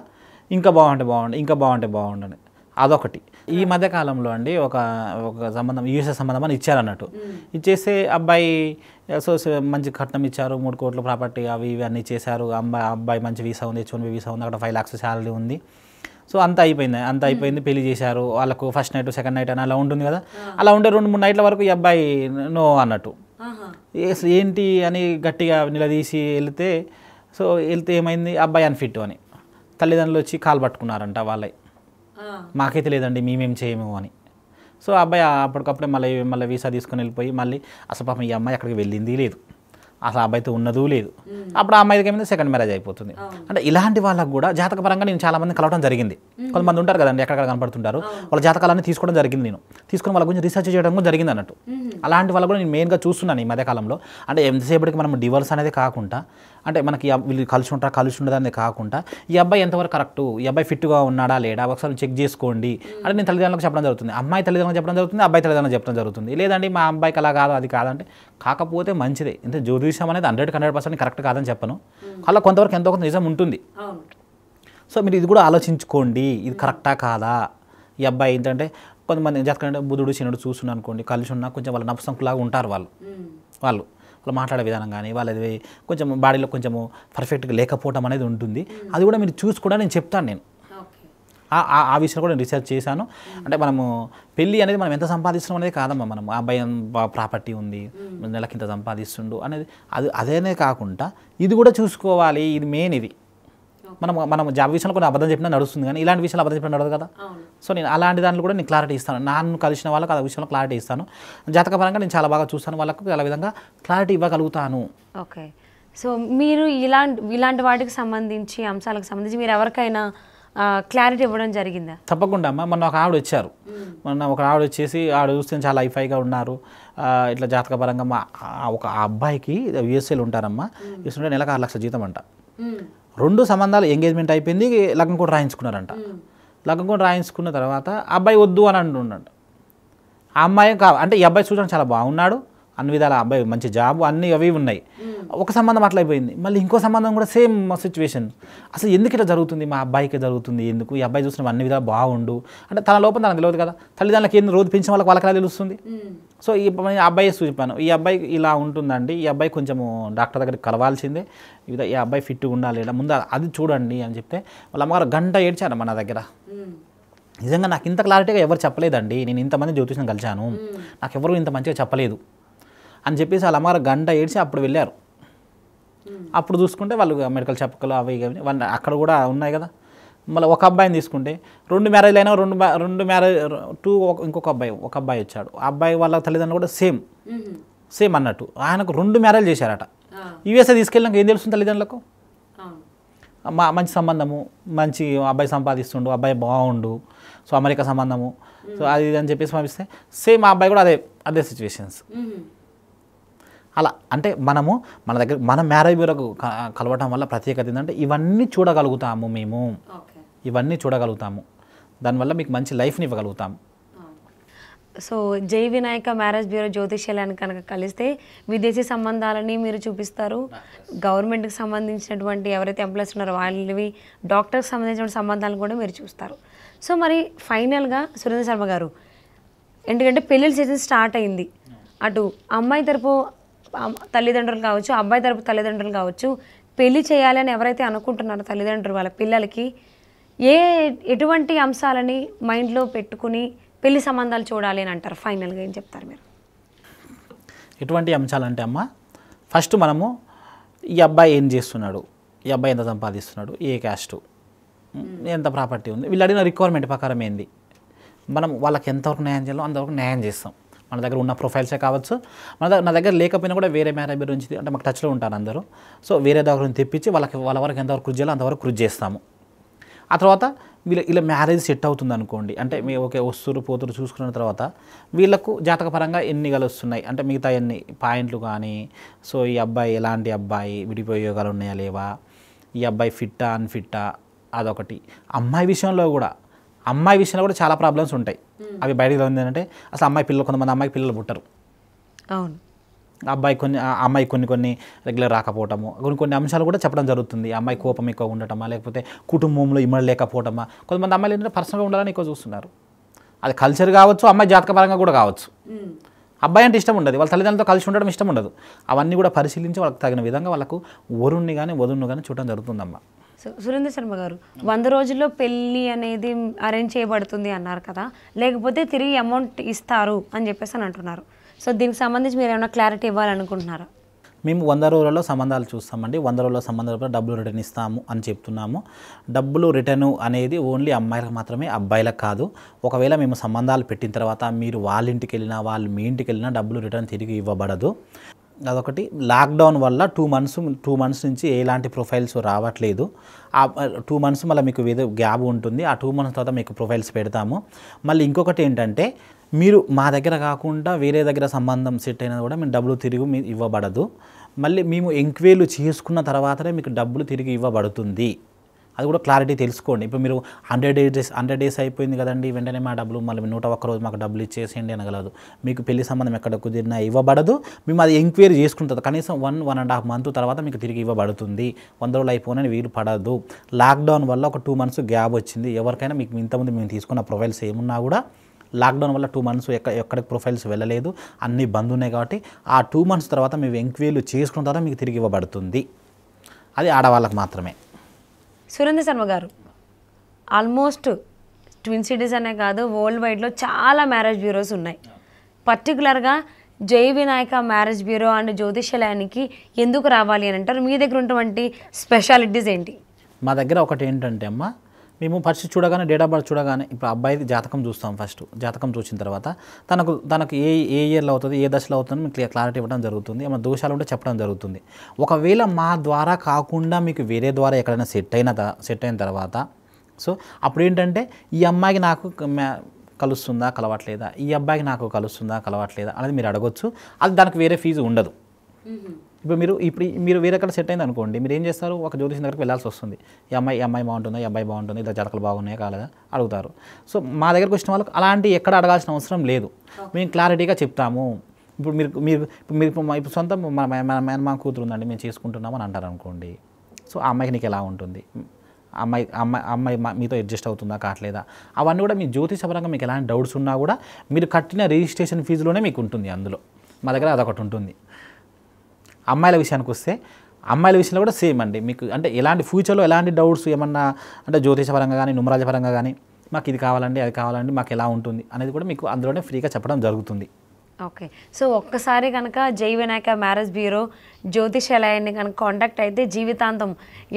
ఇంకా బాగుంటే బాగుండు ఇంకా బాగుంటే బాగుండని అదొకటి ఈ మధ్య కాలంలో అండి ఒక ఒక సంబంధం యూఎస్ఏ సంబంధం అని ఇచ్చారన్నట్టు ఇచ్చేస్తే అబ్బాయి సో మంచి కట్నం ఇచ్చారు మూడు కోట్ల ప్రాపర్టీ అవి ఇవి అన్నీ చేశారు అమ్మాయి అబ్బాయి మంచి వీసా ఉంది హెచ్ఓన్ వీసా ఉంది అక్కడ ఫైవ్ ల్యాక్స్ శాలరీ ఉంది సో అంత అయిపోయింది అంత అయిపోయింది పెళ్లి చేశారు వాళ్ళకు ఫస్ట్ నైట్ సెకండ్ నైట్ అని అలా ఉంటుంది కదా అలా ఉండే రెండు మూడు నైట్ల వరకు ఈ అబ్బాయి నో అన్నట్టు ఏంటి అని గట్టిగా నిలదీసి వెళితే సో వెళ్తే ఏమైంది అబ్బాయి అన్ఫిట్ అని తల్లిదండ్రులు వచ్చి కాలు పట్టుకున్నారంట వాళ్ళై మాకైతే లేదండి మేమేం చేయము అని సో అబ్బాయి అప్పటికప్పుడే మళ్ళీ మళ్ళీ వీసా తీసుకుని వెళ్ళిపోయి మళ్ళీ అసలు పాపం ఈ అమ్మాయి అక్కడికి వెళ్ళింది లేదు అసలు అబ్బాయితో ఉన్నదూ లేదు అప్పుడు ఆ అమ్మాయికి ఏమైంది సెకండ్ మ్యారేజ్ అయిపోతుంది అంటే ఇలాంటి వాళ్ళకు కూడా జాతకపరంగా నేను చాలా మంది కలవడం జరిగింది కొంతమంది ఉంటారు కదండి ఎక్కడ కనపడుతుంటారు వాళ్ళ జాతకాలన్నీ తీసుకోవడం జరిగింది నేను తీసుకుని వాళ్ళ గురించి రీసెర్చ్ చేయడం కూడా జరిగింది అన్నట్టు అలాంటి వాళ్ళు కూడా నేను మెయిన్గా చూస్తున్నాను ఈ మధ్యకాలంలో అంటే ఎంతసేపటికి మనం డివర్స్ అనేది కాకుండా అంటే మనకి వీళ్ళు కలిసి ఉంటారా కలిసి ఉండదని కాకుండా ఈ అబ్బాయి ఎంతవరకు కరెక్ట్ ఈ అబ్బాయి ఫిట్గా ఉన్నాడా లేడా ఒకసారి చెక్ చేసుకోండి అంటే నేను తల్లిదండ్రులకు చెప్పడం జరుగుతుంది అమ్మాయి తల్లిదండ్రులకు చెప్పడం జరుగుతుంది అబ్బాయి తల్లిదండ్రులకు చెప్పడం జరుగుతుంది లేదండి మా అబ్బాయికి అలా కాదు అది కాదంటే కాకపోతే మంచిదే ఇంత జ్యోతిషం అనేది హండ్రెడ్కి హండ్రెడ్ పర్సెంట్ కరెక్ట్ కాదని చెప్పను అలా కొంతవరకు ఎంతో కొంత నిజం ఉంటుంది సో మీరు ఇది కూడా ఆలోచించుకోండి ఇది కరెక్టా కాదా ఈ అబ్బాయి ఏంటంటే కొంతమంది జాతకంటే బుధుడు చిన్నడు చూస్తున్నాను అనుకోండి కలిసి ఉన్నా కొంచెం వాళ్ళ నపసంకులాగా ఉంటారు వాళ్ళు వాళ్ళు వాళ్ళు మాట్లాడే విధానం కానీ వాళ్ళది కొంచెం బాడీలో కొంచెము పర్ఫెక్ట్గా లేకపోవటం అనేది ఉంటుంది అది కూడా మీరు చూసుకోవడానికి నేను చెప్తాను నేను ఆ విషయంలో కూడా నేను రీసెర్చ్ చేశాను అంటే మనము పెళ్ళి అనేది మనం ఎంత సంపాదిస్తున్నాం అనేది కాదమ్మా మనం అబ్బాయి ప్రాపర్టీ ఉంది నెలకి ఇంత సంపాదిస్తుండు అనేది అది అదేనే కాకుండా ఇది కూడా చూసుకోవాలి ఇది మెయిన్ ఇది మనం మనం జాబ్ విషయంలో కొన్ని అబద్ధం చెప్పినా నడుస్తుంది కానీ ఇలాంటి విషయాలు అబద్ధం చెప్పినా నడదు కదా సో నేను అలాంటి దాంట్లో కూడా నేను క్లారిటీ ఇస్తాను నన్ను కలిసిన వాళ్ళకి ఆ విషయంలో క్లారిటీ ఇస్తాను జాతకపరంగా నేను చాలా బాగా చూస్తాను వాళ్ళకు అలా విధంగా క్లారిటీ ఇవ్వగలుగుతాను ఓకే సో మీరు ఇలాంటి ఇలాంటి వాటికి సంబంధించి అంశాలకు సంబంధించి మీరు ఎవరికైనా క్లారిటీ ఇవ్వడం జరిగిందా తప్పకుండా అమ్మ మొన్న ఒక ఆవిడ వచ్చారు మొన్న ఒక ఆవిడ వచ్చేసి ఆవిడ చూస్తే చాలా హైఫైగా ఉన్నారు ఇట్లా జాతకపరంగా మా ఒక అబ్బాయికి యూఎస్ఏలు ఉంటారమ్మా యూఎస్ఏ నెలకు ఆరు లక్షల జీతం అంట రెండు సంబంధాలు ఎంగేజ్మెంట్ అయిపోయింది లగ్నం కూడా రాయించుకున్నారంట లగ్నం కూడా రాయించుకున్న తర్వాత అబ్బాయి వద్దు అని అంటుండ ఆ అమ్మాయి అంటే ఈ అబ్బాయి చూడడానికి చాలా బాగున్నాడు అన్ని విధాల అబ్బాయి మంచి జాబ్ అన్ని అవి ఉన్నాయి ఒక సంబంధం అట్లయిపోయింది మళ్ళీ ఇంకో సంబంధం కూడా సేమ్ సిచ్యువేషన్ అసలు ఎందుకు ఇట్లా జరుగుతుంది మా అబ్బాయికి జరుగుతుంది ఎందుకు ఈ అబ్బాయి చూసిన అన్ని విధాలు బాగుండు అంటే తన లోపల తనకు తెలియదు కదా తల్లిదండ్రులకి ఏంది రోజు పెంచిన వాళ్ళకి వాళ్ళకి తెలుస్తుంది సో ఈ అబ్బాయి చూపాను ఈ అబ్బాయి ఇలా ఉంటుందండి ఈ అబ్బాయి కొంచెం డాక్టర్ దగ్గరికి కలవాల్సిందే ఈ అబ్బాయి ఫిట్ ఉండాలి లేదా ముందు అది చూడండి అని చెప్తే వాళ్ళ అమ్మగారు గంట ఏడ్చారు మన దగ్గర నిజంగా నాకు ఇంత క్లారిటీగా ఎవరు చెప్పలేదండి నేను ఇంతమంది జ్యోతిషం కలిశాను నాకు ఎవరు ఇంత మంచిగా చెప్పలేదు అని చెప్పేసి వాళ్ళ అమ్మగారు గంట ఏడ్చి అప్పుడు వెళ్ళారు అప్పుడు చూసుకుంటే వాళ్ళు మెడికల్ చెప్పకలు అవి వాళ్ళు అక్కడ కూడా ఉన్నాయి కదా మళ్ళీ ఒక అబ్బాయిని తీసుకుంటే రెండు మ్యారేజ్ అయినా రెండు రెండు మ్యారేజ్ టూ ఇంకొక అబ్బాయి ఒక అబ్బాయి వచ్చాడు ఆ అబ్బాయి వాళ్ళ తల్లిదండ్రులు కూడా సేమ్ సేమ్ అన్నట్టు ఆయనకు రెండు మ్యారేజ్ చేశారట యూఎస్ఏ తీసుకెళ్ళినాక ఏం తెలుస్తుంది తల్లిదండ్రులకు మా మంచి సంబంధము మంచి అబ్బాయి సంపాదిస్తుండు అబ్బాయి బాగుండు సో అమెరికా సంబంధము సో అది ఇది అని చెప్పేసి పంపిస్తే సేమ్ ఆ అబ్బాయి కూడా అదే అదే సిచ్యువేషన్స్ అలా అంటే మనము మన దగ్గర మన మ్యారేజ్ బ్యూరోకు కలవటం వల్ల ప్రత్యేకత ఏంటంటే ఇవన్నీ చూడగలుగుతాము మేము ఇవన్నీ చూడగలుగుతాము దానివల్ల మీకు మంచి లైఫ్ని ఇవ్వగలుగుతాము సో జై వినాయక మ్యారేజ్ బ్యూరో జ్యోతిష్యాలను కనుక కలిస్తే విదేశీ సంబంధాలని మీరు చూపిస్తారు గవర్నమెంట్కి సంబంధించినటువంటి ఎవరైతే ఎంప్లాయీస్ ఉన్నారో వాళ్ళవి డాక్టర్కి సంబంధించిన సంబంధాలను కూడా మీరు చూస్తారు సో మరి ఫైనల్గా సురేంద్ర శర్మ గారు ఎందుకంటే పెళ్ళిళ్ళ సీజన్ స్టార్ట్ అయింది అటు అమ్మాయి తరపు తల్లిదండ్రులు కావచ్చు అబ్బాయి తరపు తల్లిదండ్రులు కావచ్చు పెళ్లి చేయాలని ఎవరైతే అనుకుంటున్నారో తల్లిదండ్రులు వాళ్ళ పిల్లలకి ఏ ఎటువంటి అంశాలని మైండ్లో పెట్టుకుని పెళ్లి సంబంధాలు చూడాలి అని అంటారు ఫైనల్గా ఏం చెప్తారు మీరు ఎటువంటి అంశాలంటే అమ్మ ఫస్ట్ మనము ఈ అబ్బాయి ఏం చేస్తున్నాడు ఈ అబ్బాయి ఎంత సంపాదిస్తున్నాడు ఏ క్యాస్టు ఎంత ప్రాపర్టీ ఉంది వీళ్ళు అడిగిన రిక్వైర్మెంట్ ప్రకారం ఏంది మనం వాళ్ళకి ఎంతవరకు న్యాయం చేయాలో అంతవరకు న్యాయం చేస్తాం మన దగ్గర ఉన్న ప్రొఫైల్సే కావచ్చు మన దగ్గర నా దగ్గర లేకపోయినా కూడా వేరే మేనేజర్ నుంచి అంటే మాకు టచ్లో ఉంటారు అందరూ సో వేరే దగ్గర నుంచి తెప్పించి వాళ్ళకి వాళ్ళ వరకు ఎంతవరకు కృషి చేయాలో అంతవరకు కృషి చేస్తాము ఆ తర్వాత వీళ్ళ ఇలా మ్యారేజ్ సెట్ అవుతుంది అనుకోండి అంటే మీ ఓకే వస్తురు పోతురు చూసుకున్న తర్వాత వీళ్ళకు జాతకపరంగా ఎన్ని కలుస్తున్నాయి అంటే మిగతా ఎన్ని పాయింట్లు కానీ సో ఈ అబ్బాయి ఎలాంటి అబ్బాయి విడిపోయోగాలు ఉన్నాయా లేవా ఈ అబ్బాయి ఫిట్టా అన్ఫిట్టా అదొకటి అమ్మాయి విషయంలో కూడా అమ్మాయి విషయంలో కూడా చాలా ప్రాబ్లమ్స్ ఉంటాయి అవి బయటకు ఉంది ఏంటంటే అసలు అమ్మాయి పిల్లలు కొంతమంది అమ్మాయి పిల్లలు పుట్టరు అవును అబ్బాయి కొన్ని అమ్మాయి కొన్ని కొన్ని రెగ్యులర్ రాకపోవటము కొన్ని కొన్ని అంశాలు కూడా చెప్పడం జరుగుతుంది అమ్మాయి కోపం ఎక్కువ ఉండటమా లేకపోతే కుటుంబంలో ఇమ్మడి లేకపోవటమా కొంతమంది అమ్మాయిలు ఏంటంటే పర్సనల్గా ఉండాలని ఎక్కువ చూస్తున్నారు అది కల్చర్ కావచ్చు అమ్మాయి జాతకపరంగా కూడా కావచ్చు అబ్బాయి అంటే ఇష్టం ఉండదు వాళ్ళ తల్లిదండ్రులతో కలిసి ఉండడం ఇష్టం ఉండదు అవన్నీ కూడా పరిశీలించి వాళ్ళకి తగిన విధంగా వాళ్ళకు వరుణ్ణి కానీ వధువుని కానీ చూడడం జరుగుతుందమ్మా సో సురేంద్ర శర్మ గారు వంద రోజుల్లో పెళ్ళి అనేది అరేంజ్ చేయబడుతుంది అన్నారు కదా లేకపోతే తిరిగి అమౌంట్ ఇస్తారు అని చెప్పేసి అని అంటున్నారు సో దీనికి సంబంధించి మీరు ఏమైనా క్లారిటీ ఇవ్వాలనుకుంటున్నారా మేము వంద రోజులలో సంబంధాలు చూస్తామండి వంద రోజుల సంబంధాలు డబ్బులు రిటర్న్ ఇస్తాము అని చెప్తున్నాము డబ్బులు రిటర్న్ అనేది ఓన్లీ అమ్మాయిలకు మాత్రమే అబ్బాయిలకు కాదు ఒకవేళ మేము సంబంధాలు పెట్టిన తర్వాత మీరు వాళ్ళ ఇంటికి వెళ్ళినా వాళ్ళు మీ ఇంటికి వెళ్ళినా డబ్బులు రిటర్న్ తిరిగి ఇవ్వబడదు అదొకటి లాక్డౌన్ వల్ల టూ మంత్స్ టూ మంత్స్ నుంచి ఎలాంటి ప్రొఫైల్స్ రావట్లేదు ఆ టూ మంత్స్ మళ్ళీ మీకు ఏదో గ్యాబ్ ఉంటుంది ఆ టూ మంత్స్ తర్వాత మీకు ప్రొఫైల్స్ పెడతాము మళ్ళీ ఇంకొకటి ఏంటంటే మీరు మా దగ్గర కాకుండా వేరే దగ్గర సంబంధం సెట్ అయినా కూడా మేము డబ్బులు తిరిగి మీ ఇవ్వబడదు మళ్ళీ మేము ఎంక్వైరీలు చేసుకున్న తర్వాతనే మీకు డబ్బులు తిరిగి ఇవ్వబడుతుంది అది కూడా క్లారిటీ తెలుసుకోండి ఇప్పుడు మీరు హండ్రెడ్ డేస్ హండ్రెడ్ డేస్ అయిపోయింది కదండి వెంటనే మా డబ్బులు మళ్ళీ నూట ఒక్క రోజు మాకు డబ్బులు ఇచ్చేసేయండి అనగలదు మీకు పెళ్లి సంబంధం ఎక్కడ కుదిరినా ఇవ్వబడదు మేము అది ఎంక్వైరీ చేసుకుంటుంది కనీసం one one and half month తర్వాత మీకు తిరిగి ఇవ్వబడుతుంది వంద రోజులు అయిపోయిన వీలు పడదు లాక్డౌన్ వల్ల ఒక టూ మంత్స్ గ్యాప్ వచ్చింది ఎవరికైనా మీకు ఇంతకుముందు మేము తీసుకున్న ప్రొఫైల్స్ ఏమున్నా కూడా లాక్డౌన్ వల్ల టూ మంత్స్ ఎక్కడ ఎక్కడికి ప్రొఫైల్స్ వెళ్ళలేదు అన్నీ బంద్ ఉన్నాయి కాబట్టి ఆ టూ మంత్స్ తర్వాత మేము ఎంక్వైరీలు చేసుకున్న తర్వాత మీకు తిరిగి ఇవ్వబడుతుంది అది ఆడవాళ్ళకి మాత్రమే సురేంద్ర శర్మ గారు ఆల్మోస్ట్ ట్విన్ సిటీస్ అనే కాదు వరల్డ్ వైడ్లో చాలా మ్యారేజ్ బ్యూరోస్ ఉన్నాయి పర్టికులర్గా Jai Vinayaka marriage bureau and జ్యోతిష్యాలయానికి ఎందుకు రావాలి అని అంటారు మీ దగ్గర ఉన్నటువంటి స్పెషాలిటీస్ ఏంటి మా దగ్గర ఒకటి ఏంటంటే అమ్మ మేము పరిస్థితి చూడగానే డేట్ ఆఫ్ బర్త్ చూడగానే ఇప్పుడు అబ్బాయి జాతకం చూస్తాం ఫస్ట్ జాతకం చూసిన తర్వాత తనకు తనకు ఏ ఏ ఇయర్లో అవుతుంది ఏ దశలో అవుతుంది మీకు క్లారిటీ ఇవ్వడం జరుగుతుంది ఏమైనా దోషాలు ఉంటే చెప్పడం జరుగుతుంది ఒకవేళ మా ద్వారా కాకుండా మీకు వేరే ద్వారా ఎక్కడైనా సెట్ అయిన సెట్ అయిన తర్వాత సో అప్పుడు ఏంటంటే ఈ అమ్మాయికి నాకు కలుస్తుందా కలవట్లేదా ఈ అబ్బాయికి నాకు కలుస్తుందా కలవట్లేదా అనేది మీరు అడగొచ్చు అది దానికి వేరే ఫీజు ఉండదు ఇప్పుడు మీరు ఇప్పుడు మీరు వేరే సెట్ అయింది అనుకోండి మీరు ఏం చేస్తారు ఒక జ్యోతిషం దగ్గరికి వెళ్ళాల్సి వస్తుంది ఈ అమ్మాయి ఈ అమ్మాయి బాగుంటుందా ఈ అబ్బాయి బాగుంటుంది ఇలా జడకలు బాగున్నాయి కాలేదా అడుగుతారు సో మా దగ్గరకు వచ్చిన వాళ్ళకి అలాంటి ఎక్కడ అడగాల్సిన అవసరం లేదు మేము క్లారిటీగా చెప్తాము ఇప్పుడు మీరు మీరు మీరు ఇప్పుడు సొంత మన మా కూతురు ఉందండి మేము చేసుకుంటున్నాము అని అంటారు అనుకోండి సో ఆ అమ్మాయికి నీకు ఎలా ఉంటుంది అమ్మాయి అమ్మాయి అమ్మాయి మీతో అడ్జస్ట్ అవుతుందా కావట్లేదా అవన్నీ కూడా మీ జ్యోతిషపరంగా మీకు ఎలాంటి డౌట్స్ ఉన్నా కూడా మీరు కట్టిన రిజిస్ట్రేషన్ ఫీజులోనే మీకు ఉంటుంది అందులో మా దగ్గర అదొకటి ఉంటుంది అమ్మాయిల విషయానికి వస్తే అమ్మాయిల విషయంలో కూడా సేమ్ అండి మీకు అంటే ఎలాంటి ఫ్యూచర్లో ఎలాంటి డౌట్స్ ఏమన్నా అంటే జ్యోతిషపరంగా కానీ పరంగా కానీ మాకు ఇది కావాలండి అది కావాలండి మాకు ఎలా ఉంటుంది అనేది కూడా మీకు అందులోనే ఫ్రీగా చెప్పడం జరుగుతుంది ఓకే సో ఒక్కసారి కనుక జై వినాయక మ్యారేజ్ బ్యూరో జ్యోతిషాలయాన్ని కనుక కాంటాక్ట్ అయితే జీవితాంతం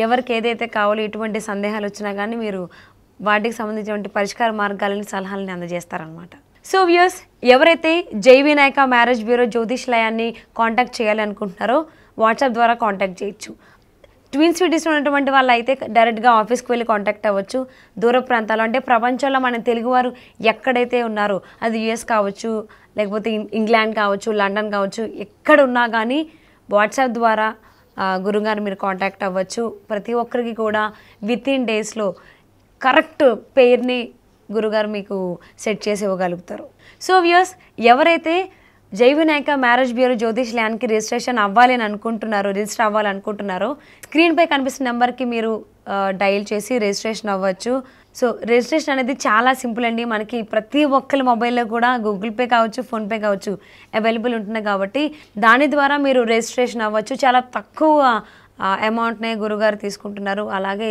ఎవరికి ఏదైతే కావాలో ఎటువంటి సందేహాలు వచ్చినా కానీ మీరు వాటికి సంబంధించినటువంటి పరిష్కార మార్గాలని సలహాలని అందజేస్తారనమాట సో వ్యూస్ ఎవరైతే జై వినాయక మ్యారేజ్ బ్యూరో జ్యోతిష్ లయాన్ని కాంటాక్ట్ చేయాలనుకుంటున్నారో వాట్సాప్ ద్వారా కాంటాక్ట్ చేయొచ్చు ట్విన్ సిటీస్ ఉన్నటువంటి వాళ్ళు అయితే డైరెక్ట్గా ఆఫీస్కి వెళ్ళి కాంటాక్ట్ అవ్వచ్చు దూర ప్రాంతాలు అంటే ప్రపంచంలో మన తెలుగువారు ఎక్కడైతే ఉన్నారో అది యుఎస్ కావచ్చు లేకపోతే ఇంగ్లాండ్ కావచ్చు లండన్ కావచ్చు ఎక్కడ ఉన్నా కానీ వాట్సాప్ ద్వారా గురుగారు మీరు కాంటాక్ట్ అవ్వచ్చు ప్రతి ఒక్కరికి కూడా విత్ ఇన్ డేస్లో కరెక్ట్ పేరుని గురుగారు మీకు సెట్ చేసి ఇవ్వగలుగుతారు సో వ్యూస్ ఎవరైతే జై వినాయక మ్యారేజ్ బ్యూరో జ్యోతిష్ ల్యాండ్కి రిజిస్ట్రేషన్ అవ్వాలి అని అనుకుంటున్నారు రిజిస్టర్ అవ్వాలి అనుకుంటున్నారో స్క్రీన్పై కనిపిస్తున్న నెంబర్కి మీరు డయల్ చేసి రిజిస్ట్రేషన్ అవ్వచ్చు సో రిజిస్ట్రేషన్ అనేది చాలా సింపుల్ అండి మనకి ప్రతి ఒక్కరి మొబైల్లో కూడా గూగుల్ పే కావచ్చు ఫోన్పే కావచ్చు అవైలబుల్ ఉంటున్నాయి కాబట్టి దాని ద్వారా మీరు రిజిస్ట్రేషన్ అవ్వచ్చు చాలా తక్కువ అమౌంట్నే గురుగారు తీసుకుంటున్నారు అలాగే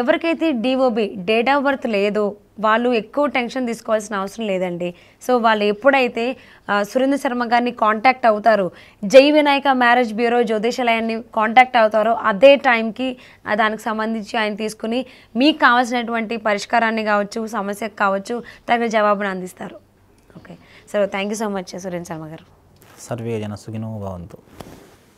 ఎవరికైతే డిఓబి డేట్ ఆఫ్ బర్త్ లేదో వాళ్ళు ఎక్కువ టెన్షన్ తీసుకోవాల్సిన అవసరం లేదండి సో వాళ్ళు ఎప్పుడైతే సురేంద్ర శర్మ గారిని కాంటాక్ట్ అవుతారో జై వినాయక మ్యారేజ్ బ్యూరో జ్యోతిషాలయాన్ని కాంటాక్ట్ అవుతారో అదే టైంకి దానికి సంబంధించి ఆయన తీసుకుని మీకు కావాల్సినటువంటి పరిష్కారాన్ని కావచ్చు సమస్యకు కావచ్చు తగిన జవాబును అందిస్తారు okay so thank you so much Surendra Sharma garu సర్వే జన సుగినో భవంతు